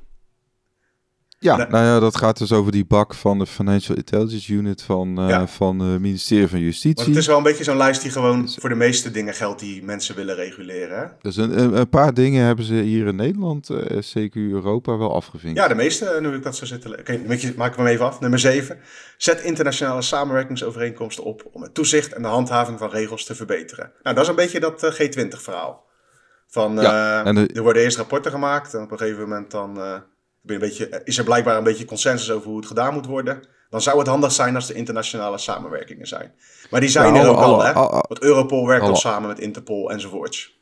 A: Ja, nou, nou ja, dat gaat dus over die bak van de Financial Intelligence Unit van, eh, van eh, het ministerie van Justitie. Want het is wel
B: een beetje zo'n lijst die gewoon voor de meeste dingen geldt die mensen willen reguleren. Hè?
A: Dus een, een, paar dingen hebben ze hier in Nederland, uh, CQ Europa, wel afgevinkt. Ja, de meeste,
B: nu ik dat zo zitten. Oké, okay, maak ik hem even af. Nummer 7. Zet internationale samenwerkingsovereenkomsten op om het toezicht en de handhaving van regels te verbeteren. Nou, dat is een beetje dat G20-verhaal. Van, eh, Er worden eerst rapporten gemaakt en op een gegeven moment dan, eh, een beetje, is er blijkbaar een beetje consensus over hoe het gedaan moet worden. Dan zou het handig zijn als er internationale samenwerkingen zijn. Maar die zijn er ook al, hè? Want Europol werkt al samen met Interpol enzovoorts.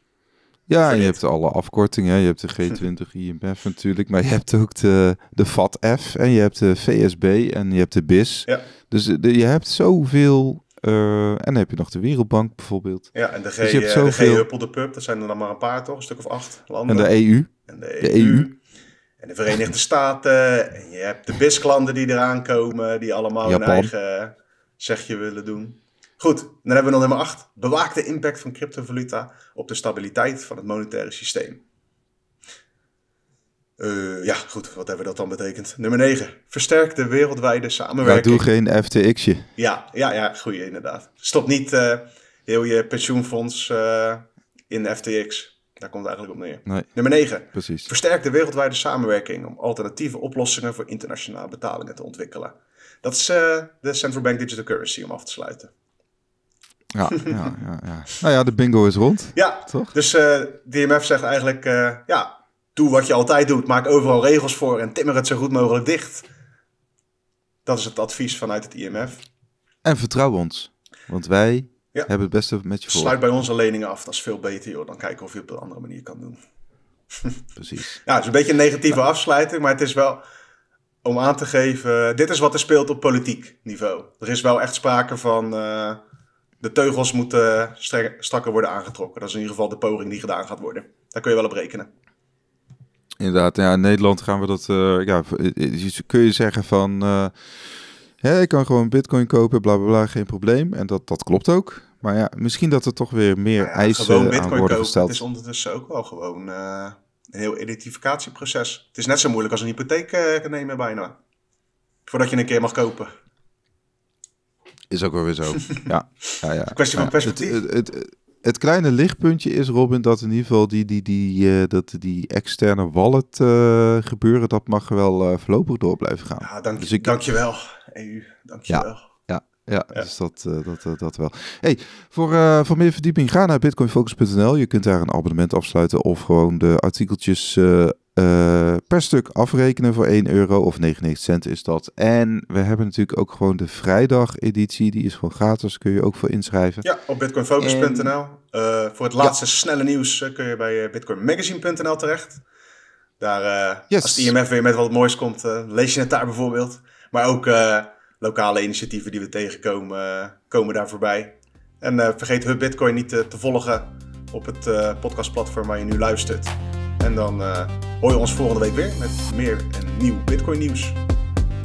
A: Ja, en je hebt alle afkortingen. Je hebt de G20, *laughs* IMF natuurlijk, maar je hebt ook de, de FATF en je hebt de VSB en je hebt de BIS. Dus je hebt zoveel eh, en dan heb je nog de Wereldbank bijvoorbeeld. Ja, en de dus G, eh,
B: de, Pub, dat zijn er dan maar een paar toch? Een stuk of acht landen. En de
A: EU. E en de EU. E
B: en de Verenigde Staten. En je hebt de BISC-landen die eraan komen, die allemaal Japan. hun eigen eh, zegje willen doen. Goed, dan hebben we nog nummer acht: Bewaak de impact van cryptovaluta op de stabiliteit van het monetaire systeem. Eh, ja, goed, wat hebben we dat dan betekend? Nummer 9. Versterk de wereldwijde samenwerking. Maar
A: nou, doe geen FTX'je.
B: Ja, ja, ja, goeie inderdaad. Stop niet eh, heel je pensioenfonds uh, in FTX. Daar komt het eigenlijk op neer. Nee. Nummer 9. Precies. Versterk de wereldwijde samenwerking om alternatieve oplossingen voor internationale betalingen te ontwikkelen. Dat is de Central Bank Digital Currency om af te sluiten. Ja, *laughs* ja, ja, ja.
A: Nou ja, de bingo is rond.
B: Ja, toch? Dus DMF zegt eigenlijk, ja, doe wat je altijd doet. Maak overal regels voor en timmer het zo goed mogelijk dicht. Dat is het advies vanuit het IMF.
A: En vertrouw ons, want wij hebben het beste met je voor. Sluit
B: bij onze leningen af, dat is veel beter joh. Dan kijken of je het op een andere manier kan doen.
A: *laughs* Precies.
B: ja, het is een beetje een negatieve afsluiting, maar het is wel om aan te geven... Dit is wat er speelt op politiek niveau. Er is wel echt sprake van... Eh, de teugels moeten strakker worden aangetrokken. Dat is in ieder geval de poging die gedaan gaat worden. Daar kun je wel op rekenen.
A: Inderdaad, ja, in Nederland gaan we dat. Uh, ja, eh, eh, dus kun je zeggen van. Uh, hè, ik kan gewoon Bitcoin kopen, bla bla bla, geen probleem. En dat, dat klopt ook. Maar ja, misschien dat er toch weer meer nou ja, eisen aan Bitcoin worden gesteld. Het is
B: ondertussen ook wel gewoon een heel identificatieproces. Het is net zo moeilijk als een hypotheek uh, nemen bijna. Voordat je een keer mag kopen.
A: Is ook wel weer zo. *laughs* ja. ja, ja. Kwestie van nou perspectief. het, het, het kleine lichtpuntje is, Robin, dat in ieder geval die, die, die, eh, dat die externe wallet eh, gebeuren, dat mag wel uh, voorlopig door blijven gaan. Ja, dank, dus ik... dankjewel, EU. Dankjewel. Ja. Ja, ja, ja. dus dat, dat, dat wel. Hey, voor, voor meer verdieping ga naar bitcoinfocus.nl. Je kunt daar een abonnement afsluiten of gewoon de artikeltjes eh, per stuk afrekenen voor 1 euro of 99 cent is dat. En we hebben natuurlijk ook gewoon de vrijdag-editie. Die is gewoon gratis. Kun je ook voor inschrijven. Ja,
B: op bitcoinfocus.nl. Eh, voor het laatste snelle nieuws eh, kun je bij bitcoinmagazine.nl terecht. Daar, Als de IMF weer met wat moois komt, lees je het daar bijvoorbeeld. Maar ook lokale initiatieven die we tegenkomen, komen daar voorbij. En vergeet Hub Bitcoin niet te volgen op het podcastplatform waar je nu luistert. En dan uh, hoor je ons volgende week weer met meer en nieuw Bitcoin nieuws.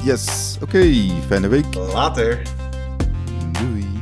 A: Yes, oké, fijne week.
B: Later.
A: Doei.